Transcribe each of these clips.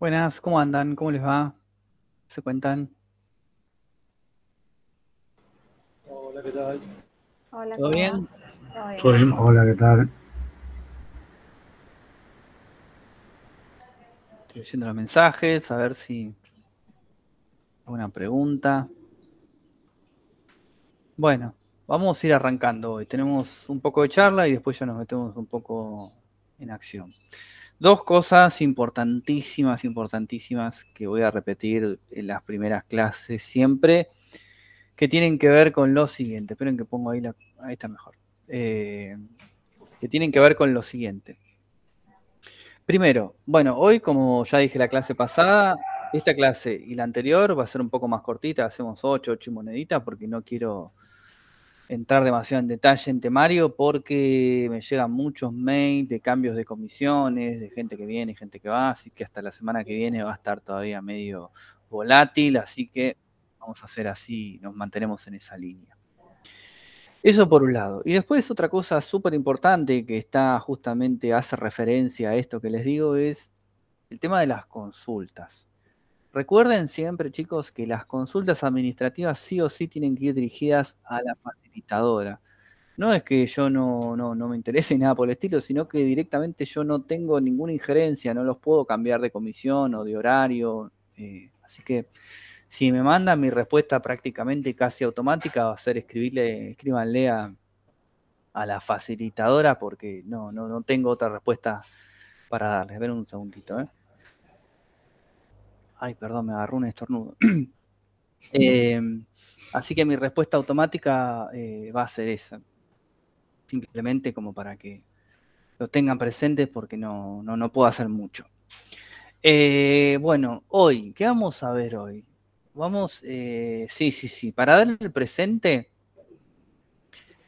Buenas, ¿cómo andan? ¿Cómo les va? ¿Se cuentan? Hola, ¿qué tal? Hola, ¿Todo bien? ¿Todo bien? ¿Todo bien? Hola, ¿qué tal? Estoy leyendo los mensajes, a ver si alguna pregunta. Bueno, vamos a ir arrancando hoy. Tenemos un poco de charla y después ya nos metemos un poco en acción. Dos cosas importantísimas, importantísimas que voy a repetir en las primeras clases siempre, que tienen que ver con lo siguiente. Esperen que pongo ahí la... Ahí está mejor. Eh, que tienen que ver con lo siguiente. Primero, bueno, hoy como ya dije la clase pasada, esta clase y la anterior va a ser un poco más cortita, hacemos 8, 8 moneditas porque no quiero entrar demasiado en detalle en temario porque me llegan muchos mails de cambios de comisiones, de gente que viene, gente que va, así que hasta la semana que viene va a estar todavía medio volátil, así que vamos a hacer así, nos mantenemos en esa línea. Eso por un lado. Y después otra cosa súper importante que está justamente, hace referencia a esto que les digo, es el tema de las consultas. Recuerden siempre, chicos, que las consultas administrativas sí o sí tienen que ir dirigidas a la facilitadora. No es que yo no, no, me interese nada por el estilo, sino que directamente yo no tengo ninguna injerencia, no los puedo cambiar de comisión o de horario. Eh, así que si me mandan mi respuesta prácticamente casi automática, va a ser escribirle, escríbanle a, a la facilitadora porque no, no, no tengo otra respuesta para darles. Ver un segundito, ¿eh? Ay, perdón, me agarró un estornudo. Eh, así que mi respuesta automática eh, va a ser esa. Simplemente como para que lo tengan presente porque no, no, puedo hacer mucho. Eh, bueno, hoy, ¿qué vamos a ver hoy? Vamos, sí, sí, sí, para darle el presente,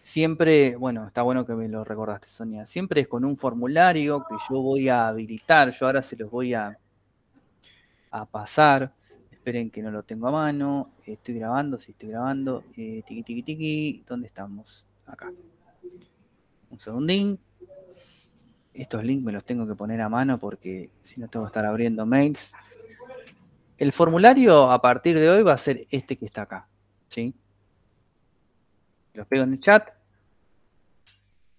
siempre, bueno, está bueno que me lo recordaste, Sonia, siempre es con un formulario que yo voy a habilitar, yo ahora se los voy a, a pasar. Esperen que no lo tengo a mano. Estoy grabando, si estoy grabando. Eh, tiki, tiki, tiki. ¿Dónde estamos? Acá. Un segundín. Estos links me los tengo que poner a mano porque si no tengo que estar abriendo mails. El formulario a partir de hoy va a ser este que está acá. ¿sí? Los pego en el chat.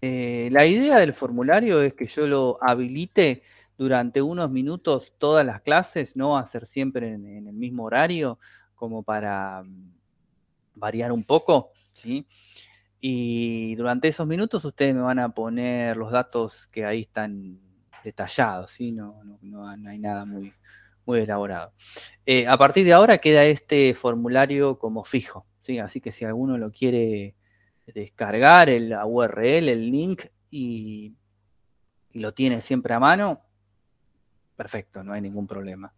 Eh, la idea del formulario es que yo lo habilite durante unos minutos todas las clases, no hacer siempre en, el mismo horario, como para mm, variar un poco, ¿sí? Y durante esos minutos ustedes me van a poner los datos que ahí están detallados, ¿sí? No, no, hay nada muy, muy elaborado. Eh, a partir de ahora queda este formulario como fijo, ¿sí? Así que si alguno lo quiere descargar, el URL, el link, y lo tiene siempre a mano, perfecto, no hay ningún problema.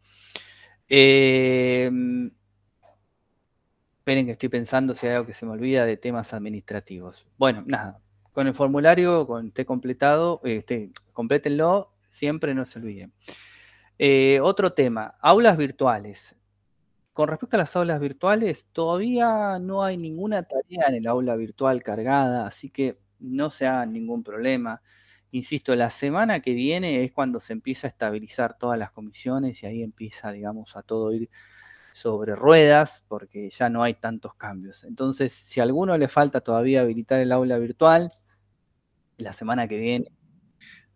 Em, esperen que estoy pensando si hay algo que se me olvida de temas administrativos. Bueno, nada, con el formulario, con esté completado, este complétenlo, siempre no se olviden. Eh, otro tema, aulas virtuales. Con respecto a las aulas virtuales, todavía no hay ninguna tarea en el aula virtual cargada, así que no se hagan ningún problema. Insisto, la semana que viene es cuando se empieza a estabilizar todas las comisiones y ahí empieza, digamos, a todo ir sobre ruedas porque ya no hay tantos cambios. Entonces, si a alguno le falta todavía habilitar el aula virtual, la semana que viene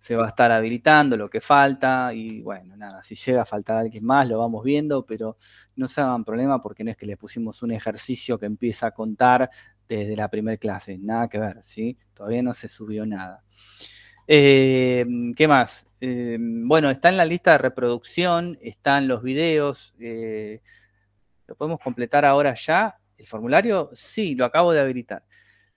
se va a estar habilitando lo que falta y bueno, nada, si llega a faltar alguien más lo vamos viendo, pero no se hagan problema porque no es que le pusimos un ejercicio que empieza a contar desde la primera clase, nada que ver, ¿sí? Todavía no se subió nada. Em, ¿Qué más? Em, bueno, está en la lista de reproducción, están los videos. Eh, ¿Lo podemos completar ahora ya? ¿El formulario? Sí, lo acabo de habilitar.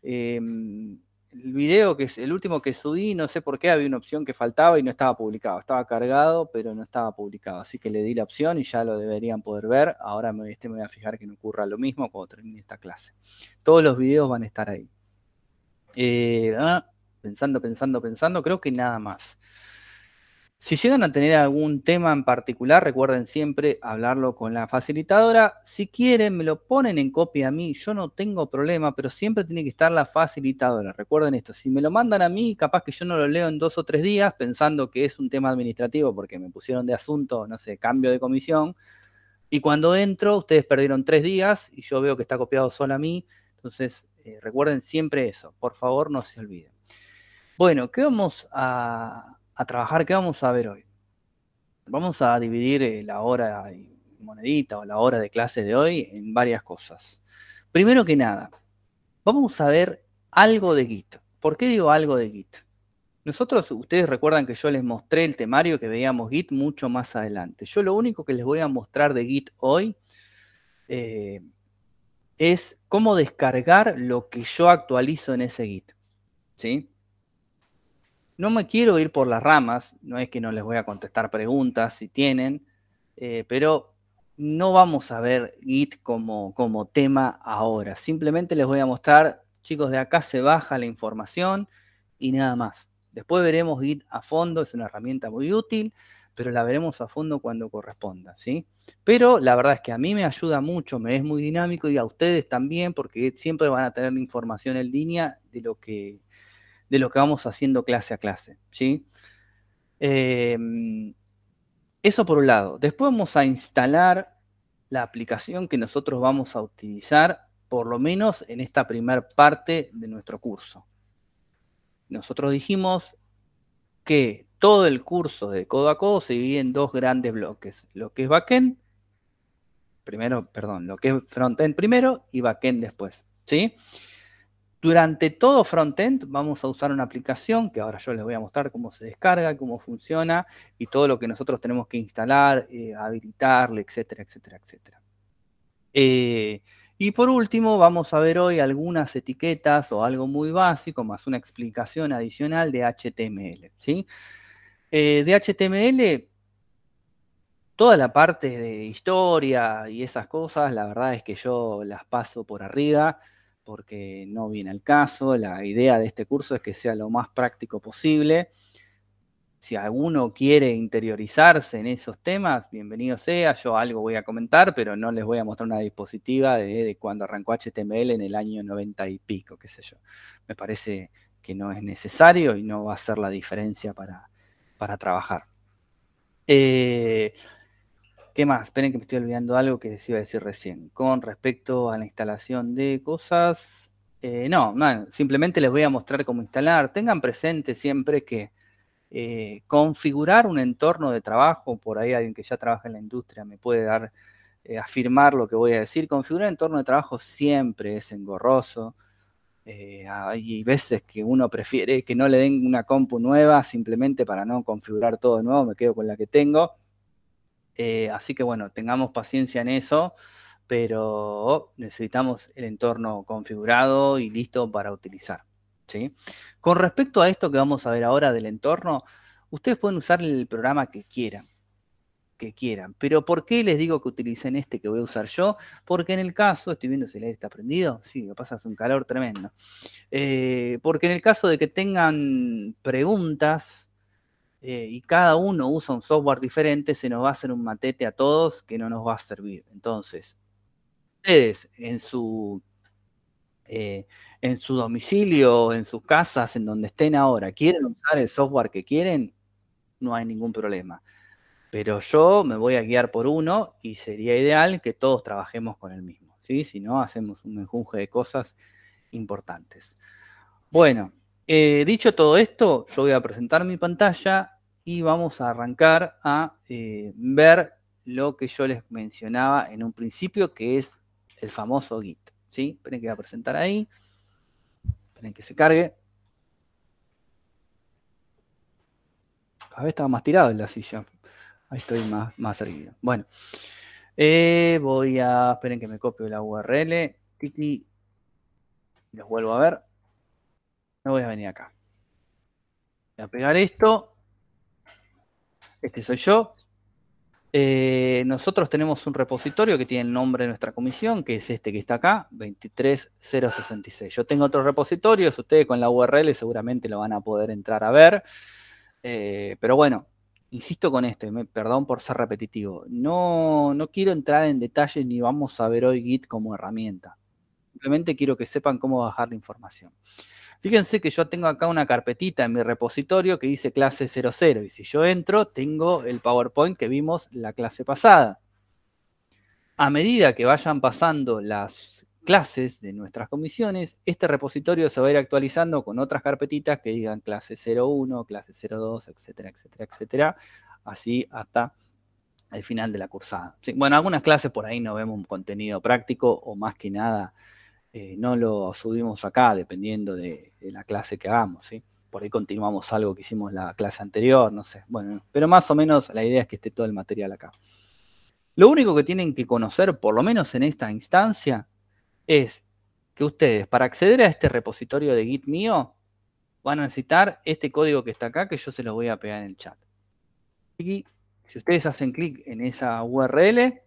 Em, el video, que es el último que subí, no sé por qué, había una opción que faltaba y no estaba publicado. Estaba cargado, pero no estaba publicado. Así que le di la opción y ya lo deberían poder ver. Ahora me, voy a este, fijar que no ocurra lo mismo cuando termine esta clase. Todos los videos van a estar ahí. Eh, ah, pensando, pensando, pensando, creo que nada más. Si llegan a tener algún tema en particular, recuerden siempre hablarlo con la facilitadora. Si quieren, me lo ponen en copia a mí, yo no tengo problema, pero siempre tiene que estar la facilitadora. Recuerden esto, si me lo mandan a mí, capaz que yo no lo leo en dos o tres días pensando que es un tema administrativo porque me pusieron de asunto, no sé, cambio de comisión. Y cuando entro, ustedes perdieron tres días y yo veo que está copiado solo a mí. Entonces, eh, recuerden siempre eso, por favor, no se olviden. Bueno, ¿qué vamos a, trabajar? ¿Qué vamos a ver hoy? Vamos a dividir eh, la hora monedita o la hora de clase de hoy en varias cosas. Primero que nada, vamos a ver algo de Git. ¿Por qué digo algo de Git? Nosotros, ustedes recuerdan que yo les mostré el temario que veíamos Git mucho más adelante. Yo lo único que les voy a mostrar de Git hoy eh, es cómo descargar lo que yo actualizo en ese Git. ¿Sí? No me quiero ir por las ramas, no es que no les voy a contestar preguntas si tienen, eh, pero no vamos a ver Git como, como tema ahora. Simplemente les voy a mostrar, chicos, de acá se baja la información y nada más. Después veremos Git a fondo, es una herramienta muy útil, pero la veremos a fondo cuando corresponda, ¿sí? Pero la verdad es que a mí me ayuda mucho, me es muy dinámico y a ustedes también, porque siempre van a tener información en línea de lo que, de lo que vamos haciendo clase a clase. ¿sí? Em, eso por un lado. Después vamos a instalar la aplicación que nosotros vamos a utilizar, por lo menos en esta primera parte de nuestro curso. Nosotros dijimos que todo el curso de codo a codo se divide en dos grandes bloques, lo que es backend, primero, perdón, lo que es frontend primero y backend después, ¿sí? Durante todo frontend vamos a usar una aplicación que ahora yo les voy a mostrar cómo se descarga, cómo funciona y todo lo que nosotros tenemos que instalar, eh, habilitarle, etcétera, etcétera, etcétera. Eh, y por último vamos a ver hoy algunas etiquetas o algo muy básico más una explicación adicional de HTML. ¿sí? Eh, de HTML toda la parte de historia y esas cosas, la verdad es que yo las paso por arriba porque no viene al caso. La idea de este curso es que sea lo más práctico posible. Si alguno quiere interiorizarse en esos temas, bienvenido sea. Yo algo voy a comentar, pero no les voy a mostrar una dispositiva de, cuando arrancó HTML en el año 90 y pico, qué sé yo. Me parece que no es necesario y no va a ser la diferencia para, para trabajar. Eh, ¿Qué más? Esperen que me estoy olvidando algo que les iba a decir recién. Con respecto a la instalación de cosas, eh, no, simplemente les voy a mostrar cómo instalar. Tengan presente siempre que eh, configurar un entorno de trabajo, por ahí alguien que ya trabaja en la industria me puede dar, eh, afirmar lo que voy a decir. Configurar un entorno de trabajo siempre es engorroso. hay veces que uno prefiere que no le den una compu nueva simplemente para no configurar todo de nuevo, me quedo con la que tengo eh, así que bueno, tengamos paciencia en eso, pero necesitamos el entorno configurado y listo para utilizar. ¿sí? Con respecto a esto que vamos a ver ahora del entorno, ustedes pueden usar el programa que quieran que quieran. Pero ¿por qué les digo que utilicen este que voy a usar yo? Porque en el caso, estoy viendo si el aire está prendido, sí, lo pasa, hace un calor tremendo. Eh, porque en el caso de que tengan preguntas eh, y cada uno usa un software diferente, se nos va a hacer un matete a todos que no nos va a servir. Entonces, ustedes en su, eh, en su domicilio, en sus casas, en donde estén ahora, quieren usar el software que quieren, no hay ningún problema. Pero yo me voy a guiar por uno y sería ideal que todos trabajemos con el mismo. ¿sí? Si no, hacemos un menjunje de cosas importantes. Bueno, eh, dicho todo esto, yo voy a presentar mi pantalla y vamos a arrancar a eh, ver lo que yo les mencionaba en un principio, que es el famoso Git. ¿sí? Esperen que voy a presentar ahí. Esperen que se cargue. Cada vez estaba más tirado en la silla. Ahí estoy más, más erguido. Bueno, eh, voy a... Esperen que me copio la URL. Tiki. Los vuelvo a ver no voy a venir acá. Voy a pegar esto. Este soy yo. Eh, nosotros tenemos un repositorio que tiene el nombre de nuestra comisión, que es este que está acá, 23066. Yo tengo otros repositorios, ustedes con la URL seguramente lo van a poder entrar a ver. Eh, pero bueno, insisto con esto, perdón por ser repetitivo, no, no quiero entrar en detalles ni vamos a ver hoy Git como herramienta. Simplemente quiero que sepan cómo bajar la información. Fíjense que yo tengo acá una carpetita en mi repositorio que dice clase 00 y si yo entro tengo el PowerPoint que vimos la clase pasada. A medida que vayan pasando las clases de nuestras comisiones, este repositorio se va a ir actualizando con otras carpetitas que digan clase 01, clase 02, etcétera, etcétera, etcétera, así hasta el final de la cursada. bueno, algunas clases por ahí no vemos un contenido práctico o más que nada eh, no lo subimos acá, dependiendo de, la clase que hagamos, ¿sí? Por ahí continuamos algo que hicimos la clase anterior, no sé. Bueno, pero más o menos la idea es que esté todo el material acá. Lo único que tienen que conocer, por lo menos en esta instancia, es que ustedes, para acceder a este repositorio de Git mío, van a necesitar este código que está acá, que yo se los voy a pegar en el chat. Y si ustedes hacen clic en esa URL,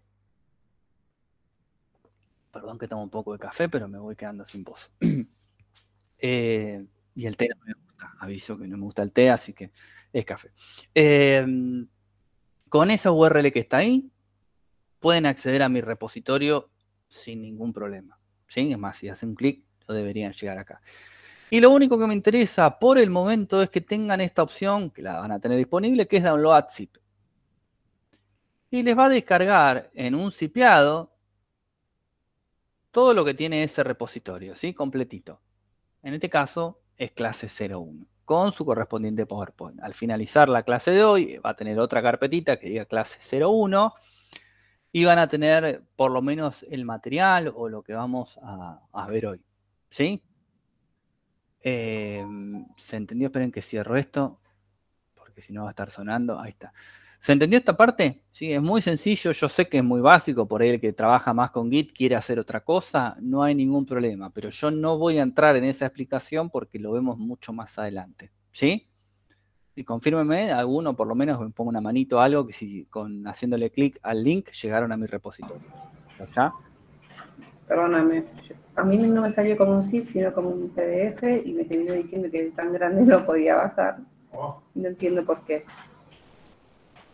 Perdón que tomo un poco de café, pero me voy quedando sin voz. Eh, y el té no me gusta. Aviso que no me gusta el té, así que es café. Eh, con esa URL que está ahí, pueden acceder a mi repositorio sin ningún problema. Es más, si hacen un clic, lo deberían llegar acá. Y lo único que me interesa por el momento es que tengan esta opción, que la van a tener disponible, que es Download Zip. Y les va a descargar en un zipiado todo lo que tiene ese repositorio, ¿sí? Completito. En este caso es clase 01, con su correspondiente PowerPoint. Al finalizar la clase de hoy, va a tener otra carpetita que diga clase 01, y van a tener por lo menos el material o lo que vamos a, ver hoy, ¿sí? Em, ¿Se entendió? Esperen que cierro esto, porque si no va a estar sonando. Ahí está. ¿Se entendió esta parte? Sí, es muy sencillo, yo sé que es muy básico, por ahí el que trabaja más con Git quiere hacer otra cosa, no hay ningún problema, pero yo no voy a entrar en esa explicación porque lo vemos mucho más adelante, ¿sí? Y confírmeme, alguno por lo menos me ponga una manito o algo que si con haciéndole clic al link llegaron a mi repositorio. ¿Ya? Perdóname, a mí no me salió como un zip, sino como un PDF y me terminó diciendo que tan grande no podía basar. Oh. No entiendo por qué.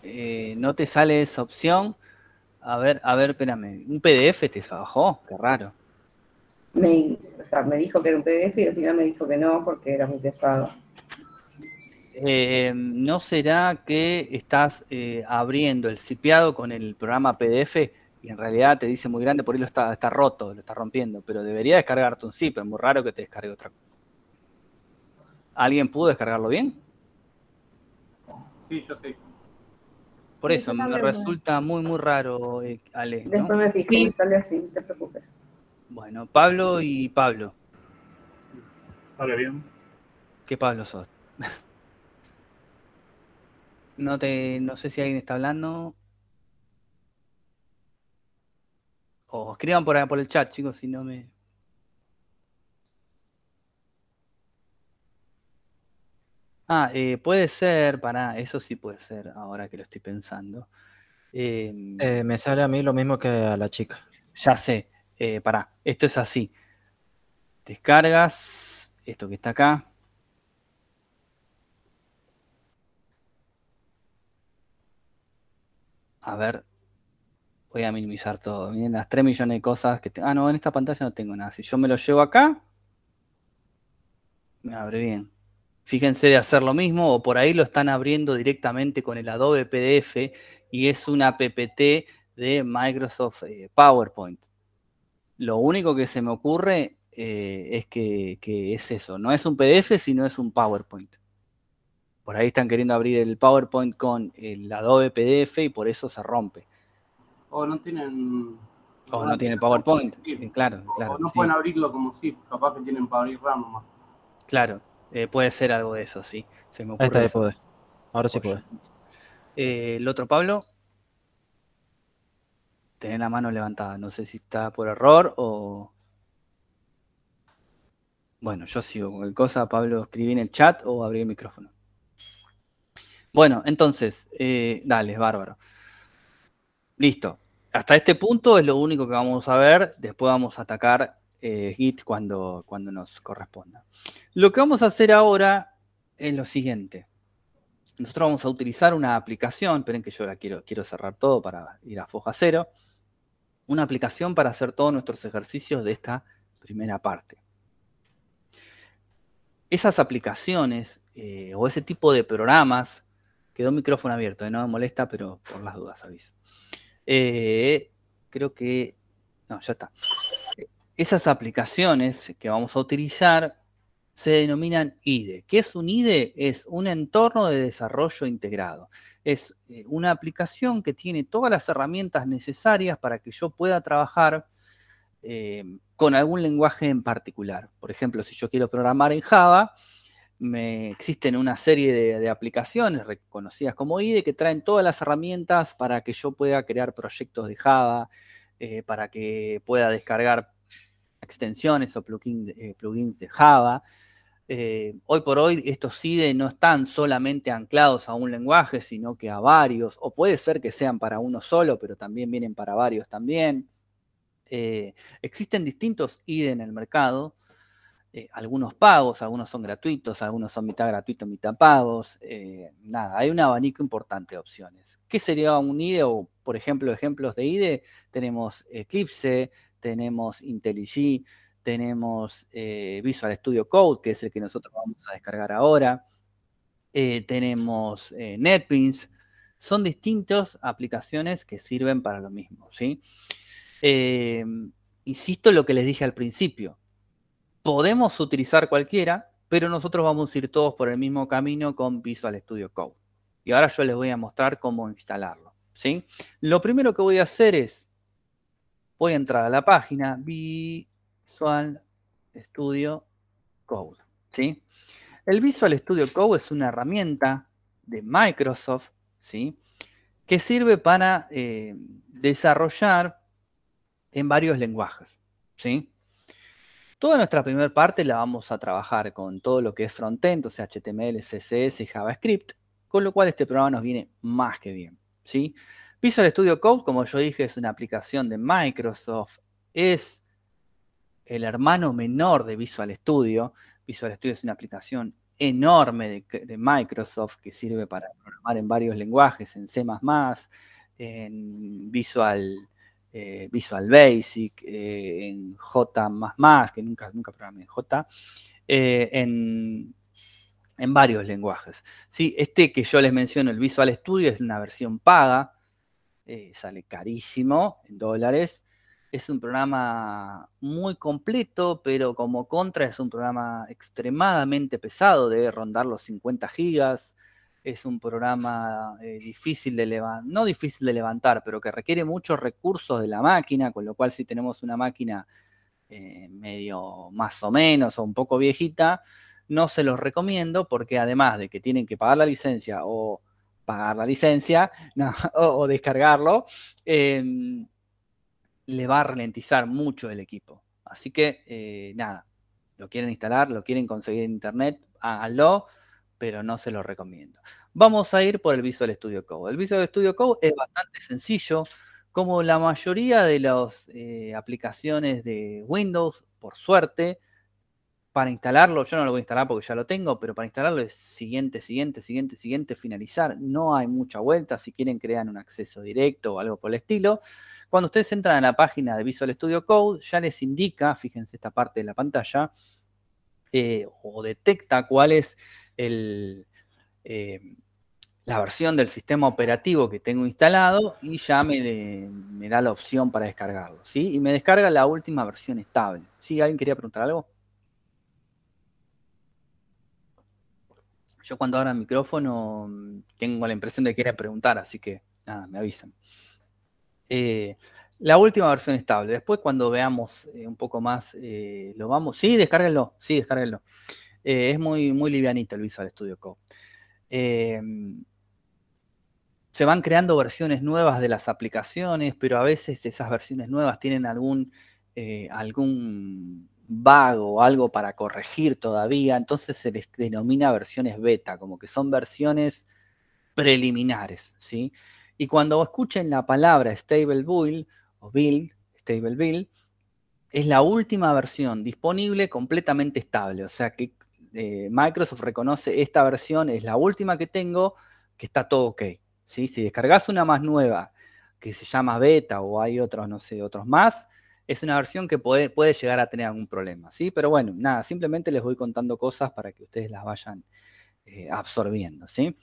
Eh, no te sale esa opción. A ver, a ver, espérame. ¿Un PDF te bajó? Qué raro. Me, me dijo que era un PDF y al final me dijo que no porque era muy pesado. Eh, ¿No será que estás eh, abriendo el cipiado con el programa PDF y en realidad te dice muy grande, por ahí lo está, está roto, lo está rompiendo, pero debería descargarte un zip, es muy raro que te descargue otra cosa. ¿Alguien pudo descargarlo bien? Sí, yo sí. Por eso, me resulta muy, muy raro, eh, Ale. Después me fijo, sale así, no te preocupes. Bueno, Pablo y Pablo. Sale bien. ¿Qué Pablo sos? no, te, no sé si alguien está hablando. O oh, escriban por, por el chat, chicos, si no me... Ah, eh, puede ser, para eso sí puede ser, ahora que lo estoy pensando. Em, eh, me sale a mí lo mismo que a la chica. Ya sé, eh, para esto es así. Descargas esto que está acá. A ver, voy a minimizar todo. Miren las 3 millones de cosas que tengo. Ah, no, en esta pantalla no tengo nada. Si yo me lo llevo acá, me abre bien fíjense de hacer lo mismo o por ahí lo están abriendo directamente con el Adobe PDF y es una PPT de Microsoft eh, PowerPoint. Lo único que se me ocurre eh, es que, es eso, no es un PDF, sino es un PowerPoint. Por ahí están queriendo abrir el PowerPoint con el Adobe PDF y por eso se rompe. O no tienen... O no, tienen PowerPoint, claro, eh, claro. O no pueden abrirlo como si, capaz que tienen para abrir RAM Claro, eh, puede ser algo de eso, sí. Se me ocurre. Ahí Ahora sí puede. Eh, el otro Pablo. tiene la mano levantada. No sé si está por error o. Bueno, yo sigo con cualquier cosa. Pablo, escribí en el chat o abrí el micrófono. Bueno, entonces, eh, dale, bárbaro. Listo. Hasta este punto es lo único que vamos a ver. Después vamos a atacar Git eh, cuando, cuando nos corresponda. Lo que vamos a hacer ahora es lo siguiente. Nosotros vamos a utilizar una aplicación, esperen que yo la quiero, quiero cerrar todo para ir a foja cero, una aplicación para hacer todos nuestros ejercicios de esta primera parte. Esas aplicaciones eh, o ese tipo de programas, quedó un micrófono abierto, eh, no me molesta, pero por las dudas, aviso. creo que... No, ya está esas aplicaciones que vamos a utilizar se denominan IDE. ¿Qué es un IDE? Es un entorno de desarrollo integrado. Es eh, una aplicación que tiene todas las herramientas necesarias para que yo pueda trabajar eh, con algún lenguaje en particular. Por ejemplo, si yo quiero programar en Java, me, existen una serie de, aplicaciones reconocidas como IDE que traen todas las herramientas para que yo pueda crear proyectos de Java, eh, para que pueda descargar extensiones o plugin, eh, plugins de Java. Eh, hoy por hoy estos IDE no están solamente anclados a un lenguaje, sino que a varios, o puede ser que sean para uno solo, pero también vienen para varios también. Eh, existen distintos IDE en el mercado, algunos pagos, algunos son gratuitos, algunos son mitad gratuitos, mitad pagos, nada, hay un abanico importante de opciones. ¿Qué sería un IDE o, por ejemplo, ejemplos de IDE? Tenemos Eclipse, tenemos IntelliJ, tenemos eh, Visual Studio Code, que es el que nosotros vamos a descargar ahora, eh, tenemos eh, NetBeans, son distintas aplicaciones que sirven para lo mismo, ¿sí? insisto lo que les dije al principio, podemos utilizar cualquiera, pero nosotros vamos a ir todos por el mismo camino con Visual Studio Code. Y ahora yo les voy a mostrar cómo instalarlo, ¿sí? Lo primero que voy a hacer es voy a entrar a la página Visual Studio Code. ¿sí? El Visual Studio Code es una herramienta de Microsoft ¿sí? que sirve para eh, desarrollar en varios lenguajes. ¿sí? Toda nuestra primera parte la vamos a trabajar con todo lo que es frontend, o sea, HTML, CSS JavaScript, con lo cual este programa nos viene más que bien. ¿sí? Visual Studio Code, como yo dije, es una aplicación de Microsoft, es el hermano menor de Visual Studio. Visual Studio es una aplicación enorme de, Microsoft que sirve para programar en varios lenguajes, en C++, en Visual, eh, Visual Basic, eh, en J++, que nunca, nunca programé en J, eh, en, varios lenguajes. ¿sí? Este que yo les menciono, el Visual Studio, es una versión paga, eh, sale carísimo en dólares. Es un programa muy completo, pero como contra es un programa extremadamente pesado, debe rondar los 50 gigas. Es un programa eh, difícil de levantar, no difícil de levantar, pero que requiere muchos recursos de la máquina, con lo cual si tenemos una máquina eh, medio más o menos o un poco viejita, no se los recomiendo porque además de que tienen que pagar la licencia o pagar la licencia o, descargarlo, em, le va a ralentizar mucho el equipo. Así que, eh, nada, lo quieren instalar, lo quieren conseguir en internet, lo pero no se lo recomiendo. Vamos a ir por el Visual Studio Code. El Visual Studio Code es bastante sencillo, como la mayoría de las eh, aplicaciones de Windows, por suerte, para instalarlo, yo no lo voy a instalar porque ya lo tengo, pero para instalarlo es siguiente, siguiente, siguiente, siguiente, finalizar. No hay mucha vuelta. Si quieren, crean un acceso directo o algo por el estilo. Cuando ustedes entran a la página de Visual Studio Code, ya les indica, fíjense esta parte de la pantalla, eh, o detecta cuál es eh, la versión del sistema operativo que tengo instalado y ya me, da la opción para descargarlo. ¿sí? Y me descarga la última versión estable. ¿Sí? ¿Alguien quería preguntar algo? Yo cuando abra el micrófono mm, tengo la impresión de que preguntar, así que nada, me avisan. Eh, la última versión estable. Después, cuando veamos eh, un poco más, eh, lo vamos. Sí, descárguenlo. Sí, descárguenlo. es muy, muy livianito el Visual Studio Code. se van creando versiones nuevas de las aplicaciones, pero a veces esas versiones nuevas tienen algún, algún vago, algo para corregir todavía, entonces se les denomina versiones beta, como que son versiones preliminares, ¿sí? Y cuando escuchen la palabra stable build o build, stable build, es la última versión disponible completamente estable, o sea que eh, Microsoft reconoce esta versión es la última que tengo, que está todo ok, ¿sí? Si descargas una más nueva que se llama beta o hay otros, no sé, otros más, es una versión que puede, puede llegar a tener algún problema, ¿sí? Pero bueno, nada, simplemente les voy contando cosas para que ustedes las vayan eh, absorbiendo, ¿sí?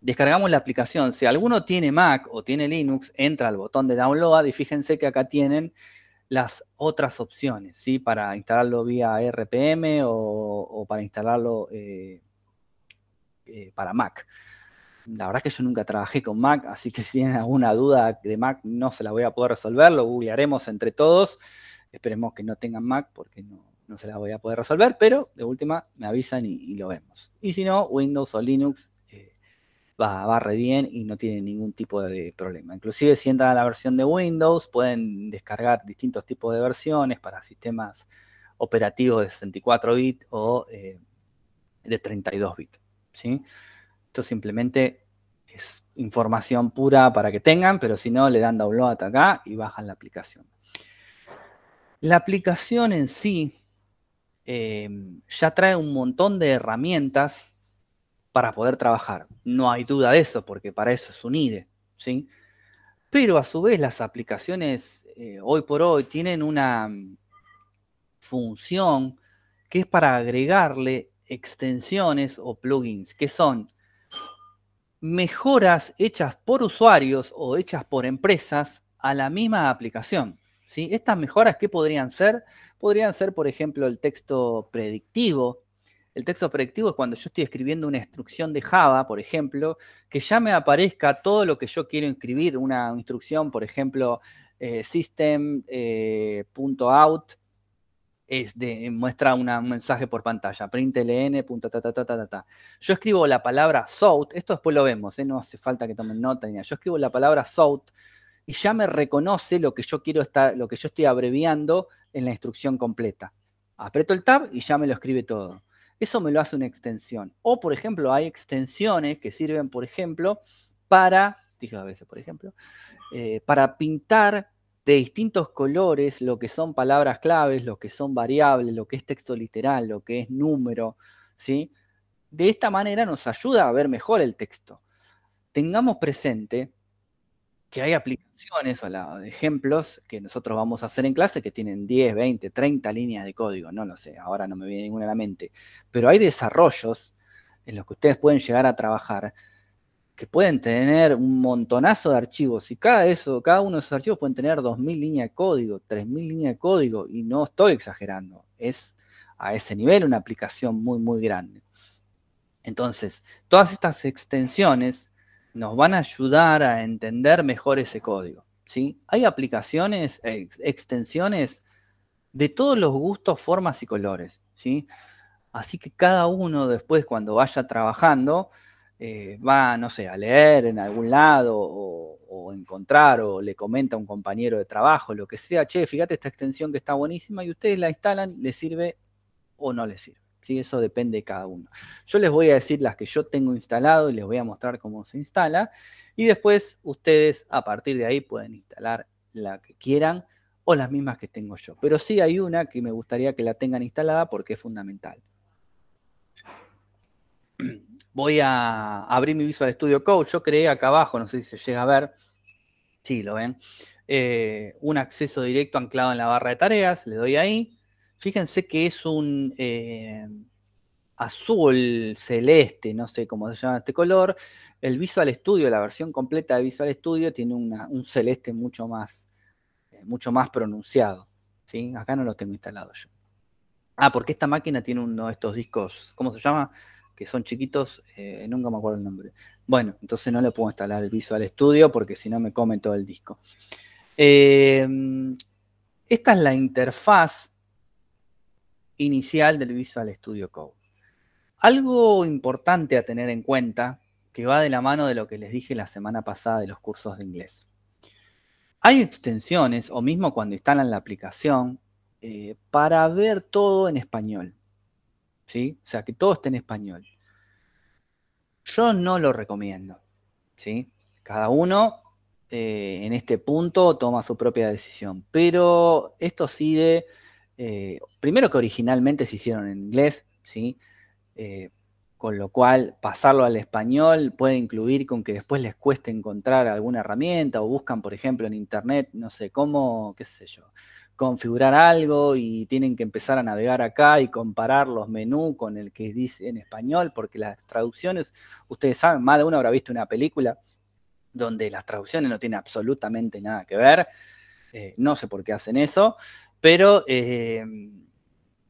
Descargamos la aplicación. Si alguno tiene Mac o tiene Linux, entra al botón de download y fíjense que acá tienen las otras opciones, ¿sí? Para instalarlo vía RPM o, para instalarlo eh, eh, para Mac. La verdad es que yo nunca trabajé con Mac, así que si tienen alguna duda de Mac no se la voy a poder resolver, lo googlearemos entre todos. Esperemos que no tengan Mac porque no, se la voy a poder resolver, pero de última me avisan y, lo vemos. Y si no, Windows o Linux eh, va, va, re bien y no tiene ningún tipo de problema. Inclusive si entran a la versión de Windows pueden descargar distintos tipos de versiones para sistemas operativos de 64 bits o eh, de 32 bits, ¿sí? Esto simplemente es información pura para que tengan, pero si no, le dan download acá y bajan la aplicación. La aplicación en sí em, ya trae un montón de herramientas para poder trabajar. No hay duda de eso, porque para eso es un IDE, ¿sí? Pero a su vez las aplicaciones eh, hoy por hoy tienen una mm, función que es para agregarle extensiones o plugins, que son mejoras hechas por usuarios o hechas por empresas a la misma aplicación. Estas mejoras, ¿qué podrían ser? Podrían ser, por ejemplo, el texto predictivo. El texto predictivo es cuando yo estoy escribiendo una instrucción de Java, por ejemplo, que ya me aparezca todo lo que yo quiero inscribir, una instrucción, por ejemplo, eh, system.out. Eh, este, muestra un mensaje por pantalla, println, punta, ta, ta, ta, ta, Yo escribo la palabra SOUT, esto después lo vemos, ¿eh? no hace falta que tomen nota ni nada. Yo escribo la palabra SOUT y ya me reconoce lo que yo quiero estar, lo que yo estoy abreviando en la instrucción completa. Apreto el tab y ya me lo escribe todo. Eso me lo hace una extensión. O, por ejemplo, hay extensiones que sirven, por ejemplo, para, dije a veces, por ejemplo, eh, para pintar de distintos colores lo que son palabras claves, lo que son variables, lo que es texto literal, lo que es número, ¿sí? De esta manera nos ayuda a ver mejor el texto. Tengamos presente que hay aplicaciones o ejemplos que nosotros vamos a hacer en clase que tienen 10, 20, 30 líneas de código, no lo sé, ahora no me viene ninguna a la mente, pero hay desarrollos en los que ustedes pueden llegar a trabajar que pueden tener un montonazo de archivos y cada, eso, cada uno de esos archivos pueden tener 2.000 líneas de código, 3.000 líneas de código y no estoy exagerando, es a ese nivel una aplicación muy, muy grande. Entonces, todas estas extensiones nos van a ayudar a entender mejor ese código. ¿sí? Hay aplicaciones, extensiones de todos los gustos, formas y colores. ¿sí? Así que cada uno después cuando vaya trabajando, eh, va, no sé, a leer en algún lado o, encontrar o le comenta a un compañero de trabajo, lo que sea, che, fíjate esta extensión que está buenísima y ustedes la instalan, le sirve o no les sirve. ¿sí? Eso depende de cada uno. Yo les voy a decir las que yo tengo instalado y les voy a mostrar cómo se instala y después ustedes a partir de ahí pueden instalar la que quieran o las mismas que tengo yo. Pero sí hay una que me gustaría que la tengan instalada porque es fundamental. voy a abrir mi Visual Studio Code. Yo creé acá abajo, no sé si se llega a ver, sí, lo ven, eh, un acceso directo anclado en la barra de tareas, le doy ahí. Fíjense que es un eh, azul celeste, no sé cómo se llama este color. El Visual Studio, la versión completa de Visual Studio, tiene un celeste mucho más, eh, mucho más pronunciado. ¿sí? Acá no lo tengo instalado yo. Ah, porque esta máquina tiene uno de estos discos, ¿cómo se llama? que son chiquitos, eh, nunca me acuerdo el nombre. Bueno, entonces no le puedo instalar el Visual Studio porque si no me come todo el disco. Eh, esta es la interfaz inicial del Visual Studio Code. Algo importante a tener en cuenta, que va de la mano de lo que les dije la semana pasada de los cursos de inglés. Hay extensiones, o mismo cuando instalan la aplicación, eh, para ver todo en español. O sea, que todo esté en español. Yo no lo recomiendo, ¿sí? Cada uno eh, en este punto toma su propia decisión, pero esto sí eh, primero que originalmente se hicieron en inglés, ¿sí? Eh, con lo cual pasarlo al español puede incluir con que después les cueste encontrar alguna herramienta o buscan, por ejemplo, en internet, no sé cómo, qué sé yo, configurar algo y tienen que empezar a navegar acá y comparar los menús con el que dice en español, porque las traducciones, ustedes saben, más de uno habrá visto una película donde las traducciones no tienen absolutamente nada que ver. Eh, no sé por qué hacen eso, pero eh,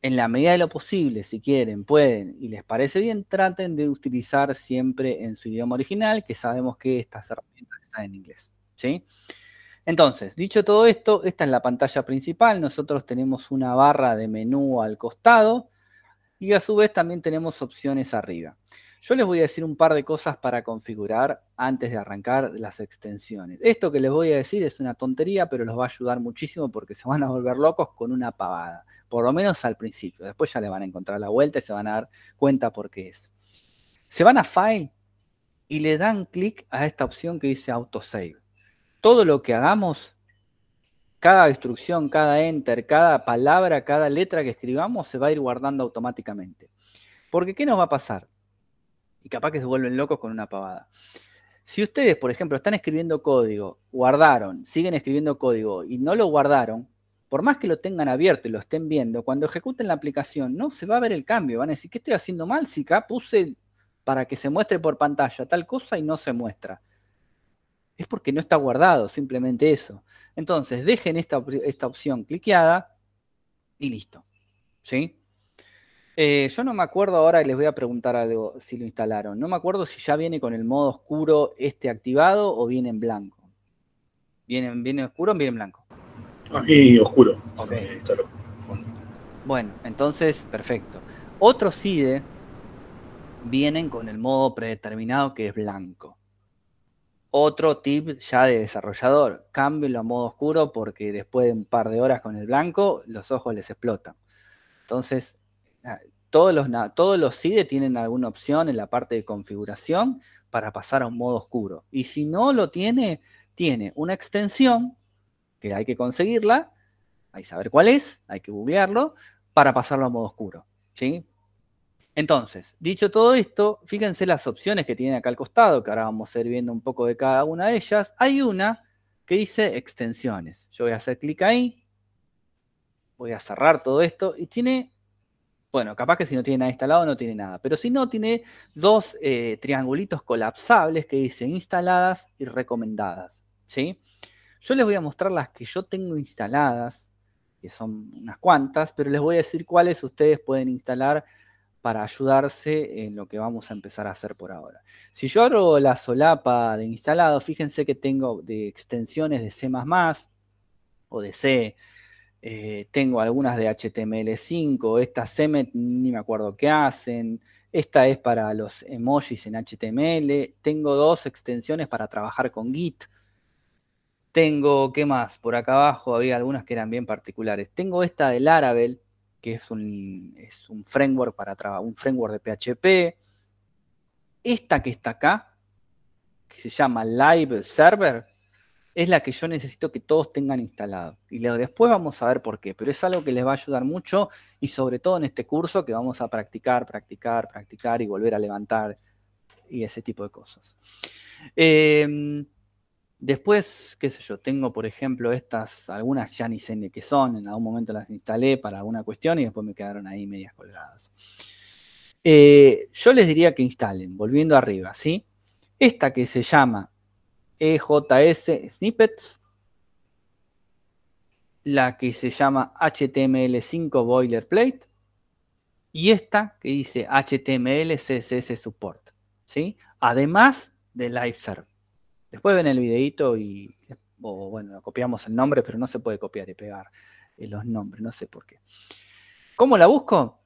en la medida de lo posible, si quieren, pueden y les parece bien, traten de utilizar siempre en su idioma original, que sabemos que estas herramientas están en inglés. ¿sí? Entonces, dicho todo esto, esta es la pantalla principal. Nosotros tenemos una barra de menú al costado y a su vez también tenemos opciones arriba. Yo les voy a decir un par de cosas para configurar antes de arrancar las extensiones. Esto que les voy a decir es una tontería, pero los va a ayudar muchísimo porque se van a volver locos con una pavada, por lo menos al principio. Después ya le van a encontrar la vuelta y se van a dar cuenta por qué es. Se van a File y le dan clic a esta opción que dice Autosave todo lo que hagamos, cada instrucción, cada enter, cada palabra, cada letra que escribamos se va a ir guardando automáticamente. Porque ¿qué nos va a pasar? Y capaz que se vuelven locos con una pavada. Si ustedes, por ejemplo, están escribiendo código, guardaron, siguen escribiendo código y no lo guardaron, por más que lo tengan abierto y lo estén viendo, cuando ejecuten la aplicación no se va a ver el cambio. Van a decir, ¿qué estoy haciendo mal si acá puse para que se muestre por pantalla tal cosa y no se muestra? es porque no está guardado, simplemente eso. Entonces, dejen esta, opción cliqueada y listo. ¿Sí? Eh, yo no me acuerdo ahora, les voy a preguntar algo si lo instalaron. No me acuerdo si ya viene con el modo oscuro este activado o viene en blanco. ¿Viene, viene oscuro o viene en blanco? Aquí ah, oscuro. Bueno, entonces, perfecto. Otros IDE vienen con el modo predeterminado que es blanco. Otro tip ya de desarrollador, cámbielo a modo oscuro porque después de un par de horas con el blanco, los ojos les explotan. Entonces, ah, todos los, todos los e tienen alguna opción en la parte de configuración para pasar a un modo oscuro. Y si no lo tiene, tiene una extensión que hay que conseguirla, hay que saber cuál es, hay que googlearlo, para pasarlo a modo oscuro. ¿sí? Entonces, dicho todo esto, fíjense las opciones que tienen acá al costado, que ahora vamos a ir viendo un poco de cada una de ellas. Hay una que dice extensiones. Yo voy a hacer clic ahí, voy a cerrar todo esto y tiene, bueno, capaz que si no tiene nada instalado no tiene nada, pero si no, tiene dos eh, triangulitos colapsables que dicen instaladas y recomendadas, ¿sí? Yo les voy a mostrar las que yo tengo instaladas, que son unas cuantas, pero les voy a decir cuáles ustedes pueden instalar para ayudarse en lo que vamos a empezar a hacer por ahora. Si yo abro la solapa de instalado, fíjense que tengo de extensiones de C++ o de C, eh, tengo algunas de HTML5, esta CMET ni me acuerdo qué hacen, esta es para los emojis en HTML, tengo dos extensiones para trabajar con Git, tengo, ¿qué más? Por acá abajo había algunas que eran bien particulares, tengo esta del Laravel, que es un, framework para un framework de PHP. Esta que está acá, que se llama Live Server, es la que yo necesito que todos tengan instalado. Y después vamos a ver por qué, pero es algo que les va a ayudar mucho y sobre todo en este curso que vamos a practicar, practicar, practicar y volver a levantar y ese tipo de cosas. Em, Después, qué sé yo, tengo por ejemplo estas, algunas ya ni sé ni qué son, en algún momento las instalé para alguna cuestión y después me quedaron ahí medias colgadas. Eh, yo les diría que instalen, volviendo arriba, ¿sí? Esta que se llama EJS Snippets, la que se llama HTML5 Boilerplate y esta que dice HTML CSS Support, ¿sí? Además de Live Server. Después ven el videito y, bueno, copiamos el nombre, pero no se puede copiar y pegar eh, los nombres, no sé por qué. ¿Cómo la busco?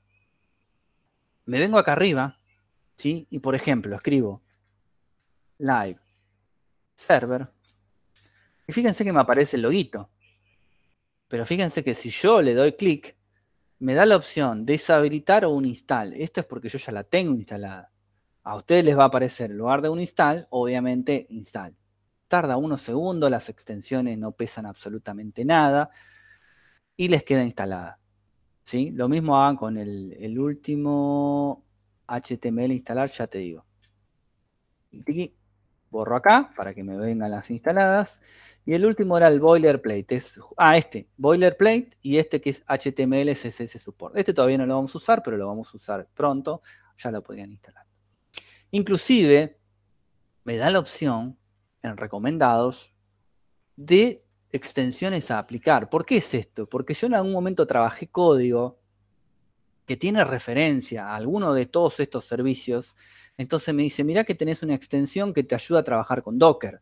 Me vengo acá arriba, ¿sí? Y por ejemplo, escribo live server. Y fíjense que me aparece el loguito. Pero fíjense que si yo le doy clic, me da la opción deshabilitar o un install. Esto es porque yo ya la tengo instalada a ustedes les va a aparecer en lugar de un install, obviamente install. Tarda unos segundos, las extensiones no pesan absolutamente nada y les queda instalada. ¿sí? Lo mismo hagan con el, último HTML instalar, ya te digo. borro acá para que me vengan las instaladas. Y el último era el boilerplate. ah, este, boilerplate y este que es HTML CSS Support. Este todavía no lo vamos a usar, pero lo vamos a usar pronto. Ya lo podrían instalar. Inclusive me da la opción en recomendados de extensiones a aplicar. ¿Por qué es esto? Porque yo en algún momento trabajé código que tiene referencia a alguno de todos estos servicios. Entonces me dice, mirá que tenés una extensión que te ayuda a trabajar con Docker.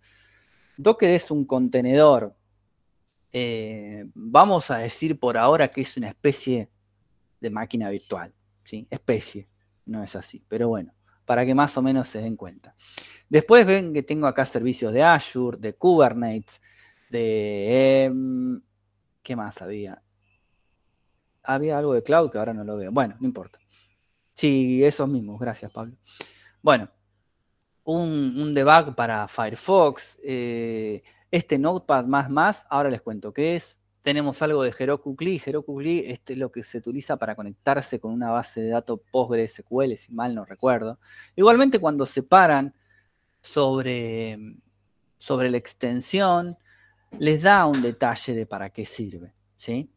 Docker es un contenedor. Eh, vamos a decir por ahora que es una especie de máquina virtual. ¿sí? Especie, no es así, pero bueno para que más o menos se den cuenta. Después ven que tengo acá servicios de Azure, de Kubernetes, de... Em, ¿Qué más había? Había algo de cloud que ahora no lo veo. Bueno, no importa. Sí, esos mismos. Gracias, Pablo. Bueno, un, debug para Firefox. Eh, este Notepad más más, ahora les cuento qué es. Tenemos algo de Heroku CLI. Heroku este es lo que se utiliza para conectarse con una base de datos PostgreSQL, si mal no recuerdo. Igualmente, cuando se paran sobre, sobre la extensión, les da un detalle de para qué sirve. ¿sí?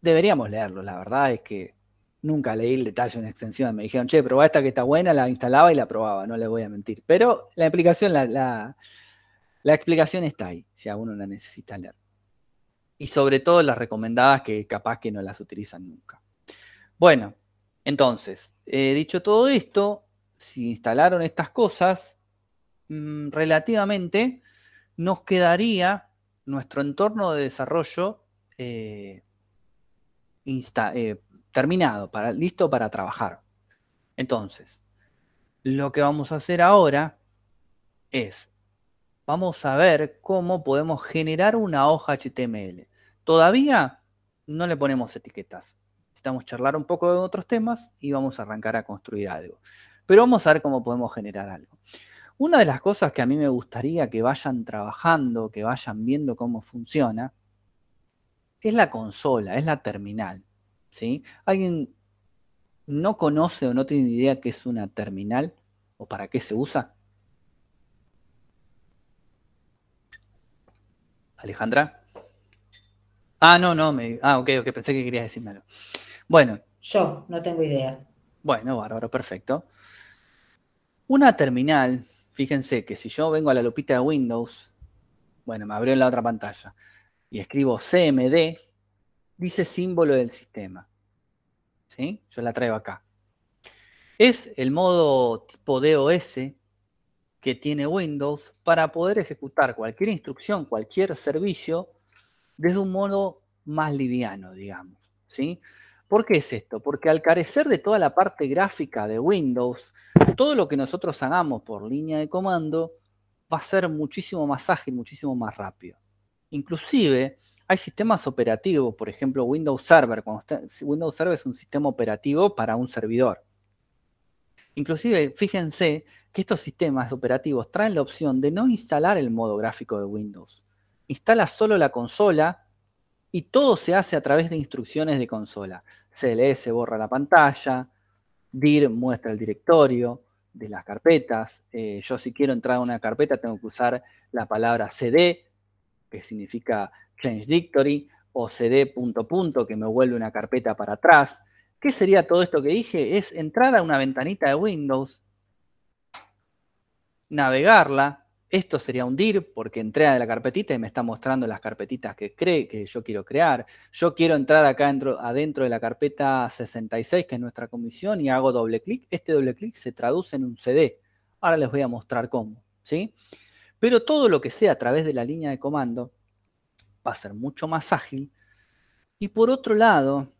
Deberíamos leerlo, la verdad es que nunca leí el detalle de una extensión. Me dijeron, che, probá esta que está buena, la instalaba y la probaba, no les voy a mentir. Pero la la, la explicación está ahí, si a uno la necesita leer y sobre todo las recomendadas que capaz que no las utilizan nunca. Bueno, entonces, eh, dicho todo esto, si instalaron estas cosas, mm, relativamente nos quedaría nuestro entorno de desarrollo eh, eh, terminado, para, listo para trabajar. Entonces, lo que vamos a hacer ahora es vamos a ver cómo podemos generar una hoja HTML. Todavía no le ponemos etiquetas. Necesitamos charlar un poco de otros temas y vamos a arrancar a construir algo. Pero vamos a ver cómo podemos generar algo. Una de las cosas que a mí me gustaría que vayan trabajando, que vayan viendo cómo funciona, es la consola, es la terminal. ¿sí? ¿Alguien no conoce o no tiene idea qué es una terminal o para qué se usa? Alejandra. Ah, no, no, me, ah, ok, pensé que querías decirme Bueno. Yo, no tengo idea. Bueno, bárbaro, perfecto. Una terminal, fíjense que si yo vengo a la lupita de Windows, bueno, me abrió en la otra pantalla, y escribo CMD, dice símbolo del sistema. ¿Sí? Yo la traigo acá. Es el modo tipo DOS que tiene Windows para poder ejecutar cualquier instrucción, cualquier servicio, desde un modo más liviano, digamos. ¿sí? ¿Por qué es esto? Porque al carecer de toda la parte gráfica de Windows, todo lo que nosotros hagamos por línea de comando va a ser muchísimo más ágil, muchísimo más rápido. Inclusive hay sistemas operativos, por ejemplo Windows Server. Cuando Windows Server es un sistema operativo para un servidor. Inclusive, fíjense que estos sistemas operativos traen la opción de no instalar el modo gráfico de Windows. Instala solo la consola y todo se hace a través de instrucciones de consola. CLS borra la pantalla, DIR muestra el directorio de las carpetas. Eh, yo si quiero entrar a una carpeta tengo que usar la palabra CD, que significa Change Directory, o CD punto punto, que me vuelve una carpeta para atrás. ¿Qué sería todo esto que dije? Es entrar a una ventanita de Windows, navegarla. Esto sería un dir porque entré de la carpetita y me está mostrando las carpetitas que, cree, que yo quiero crear. Yo quiero entrar acá dentro, adentro de la carpeta 66, que es nuestra comisión, y hago doble clic. Este doble clic se traduce en un CD. Ahora les voy a mostrar cómo. ¿sí? Pero todo lo que sea a través de la línea de comando va a ser mucho más ágil. Y por otro lado,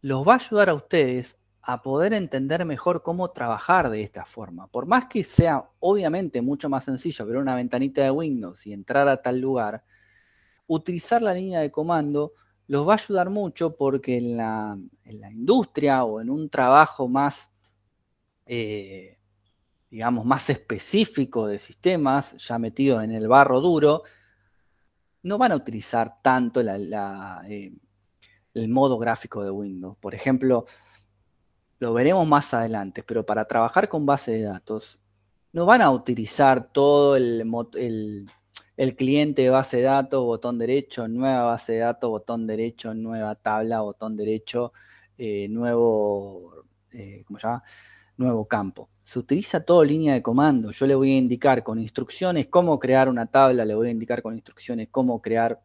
los va a ayudar a ustedes a poder entender mejor cómo trabajar de esta forma. Por más que sea obviamente mucho más sencillo abrir una ventanita de Windows y entrar a tal lugar, utilizar la línea de comando los va a ayudar mucho porque en la, industria o en un trabajo más, eh, digamos, más específico de sistemas, ya metido en el barro duro, no van a utilizar tanto eh, el modo gráfico de Windows. Por ejemplo, lo veremos más adelante, pero para trabajar con base de datos, no van a utilizar todo el, el, cliente de base de datos, botón derecho, nueva base de datos, botón derecho, nueva tabla, botón derecho, eh, nuevo, eh, se llama? Nuevo campo. Se utiliza todo línea de comando. Yo le voy a indicar con instrucciones cómo crear una tabla, le voy a indicar con instrucciones cómo crear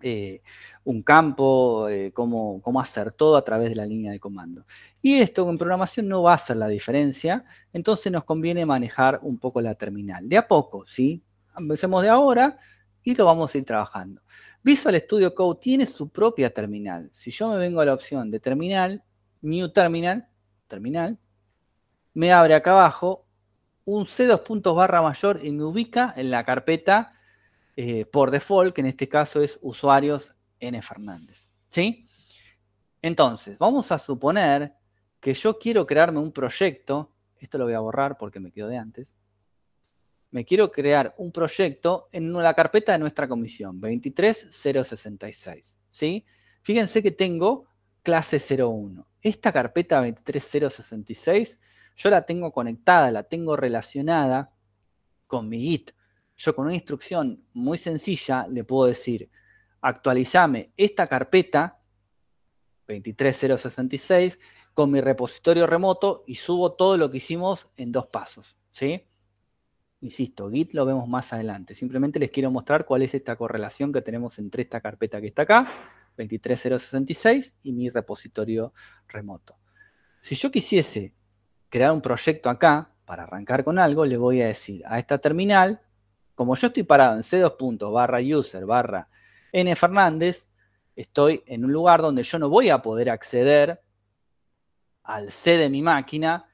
eh, un campo, eh, cómo, hacer todo a través de la línea de comando. Y esto en programación no va a ser la diferencia, entonces nos conviene manejar un poco la terminal. De a poco, ¿sí? Empecemos de ahora y lo vamos a ir trabajando. Visual Studio Code tiene su propia terminal. Si yo me vengo a la opción de terminal, New Terminal, terminal, me abre acá abajo un C2 puntos barra mayor y me ubica en la carpeta eh, por default, que en este caso es usuarios N Fernández. ¿Sí? Entonces, vamos a suponer que yo quiero crearme un proyecto, esto lo voy a borrar porque me quedo de antes, me quiero crear un proyecto en la carpeta de nuestra comisión, 23066, ¿sí? Fíjense que tengo clase 01. Esta carpeta 23066 yo la tengo conectada, la tengo relacionada con mi Git yo con una instrucción muy sencilla le puedo decir, actualizame esta carpeta 23066 con mi repositorio remoto y subo todo lo que hicimos en dos pasos, ¿sí? Insisto, Git lo vemos más adelante. Simplemente les quiero mostrar cuál es esta correlación que tenemos entre esta carpeta que está acá, 23066, y mi repositorio remoto. Si yo quisiese crear un proyecto acá para arrancar con algo, le voy a decir a esta terminal como yo estoy parado en C2 barra user barra estoy en un lugar donde yo no voy a poder acceder al C de mi máquina,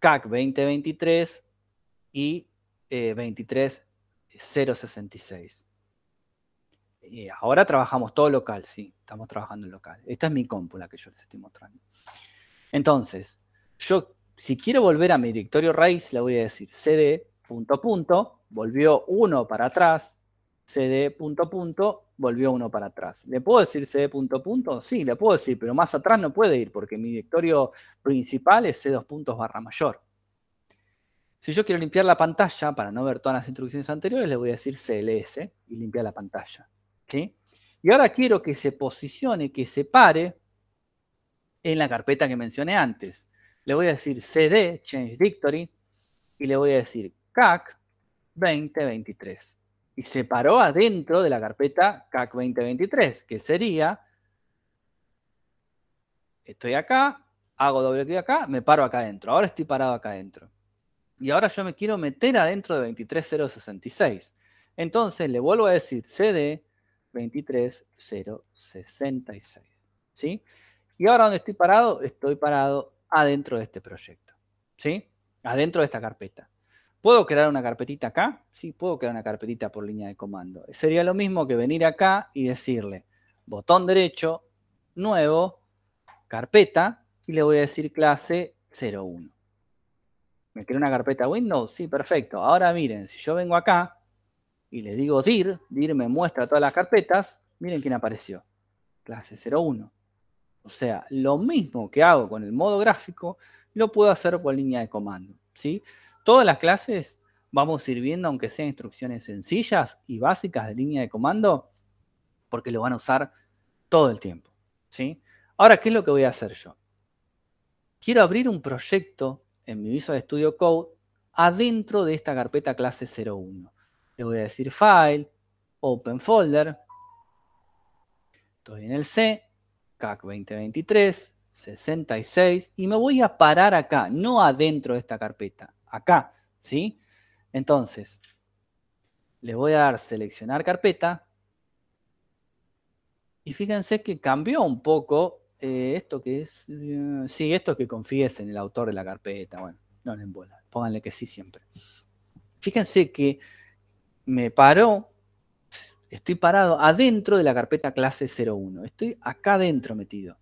CAC 2023 y 23066. Eh, y ahora trabajamos todo local, sí, estamos trabajando en local. Esta es mi cómpula que yo les estoy mostrando. Entonces, yo si quiero volver a mi directorio raíz, le voy a decir cd punto punto volvió uno para atrás, CD punto punto, volvió uno para atrás. ¿Le puedo decir CD punto punto? Sí, le puedo decir, pero más atrás no puede ir porque mi directorio principal es C dos puntos barra mayor. Si yo quiero limpiar la pantalla, para no ver todas las instrucciones anteriores, le voy a decir CLS y limpiar la pantalla. Y ahora quiero que se posicione, que se pare en la carpeta que mencioné antes. Le voy a decir CD, Change Dictory, y le voy a decir CAC, 2023. Y se paró adentro de la carpeta CAC 2023, que sería, estoy acá, hago doble clic acá, me paro acá adentro. Ahora estoy parado acá adentro. Y ahora yo me quiero meter adentro de 23066. Entonces le vuelvo a decir CD 23066. ¿Sí? Y ahora donde estoy parado, estoy parado adentro de este proyecto. ¿Sí? Adentro de esta carpeta. ¿Puedo crear una carpetita acá? Sí, puedo crear una carpetita por línea de comando. Sería lo mismo que venir acá y decirle botón derecho, nuevo, carpeta, y le voy a decir clase 01. ¿Me creó una carpeta Windows? Sí, perfecto. Ahora miren, si yo vengo acá y le digo dir, dir me muestra todas las carpetas, miren quién apareció. Clase 01. O sea, lo mismo que hago con el modo gráfico, lo puedo hacer por línea de comando. ¿sí? Todas las clases vamos sirviendo, aunque sean instrucciones sencillas y básicas de línea de comando, porque lo van a usar todo el tiempo. ¿sí? Ahora, ¿qué es lo que voy a hacer yo? Quiero abrir un proyecto en mi Visual Studio Code adentro de esta carpeta clase 01. Le voy a decir File, Open Folder, estoy en el C, CAC 2023, 66, y me voy a parar acá, no adentro de esta carpeta acá, ¿sí? Entonces, le voy a dar seleccionar carpeta. Y fíjense que cambió un poco eh, esto que es, eh, sí, esto que en el autor de la carpeta, bueno, no le bola, pónganle que sí siempre. Fíjense que me paró, estoy parado adentro de la carpeta clase 01, estoy acá adentro metido,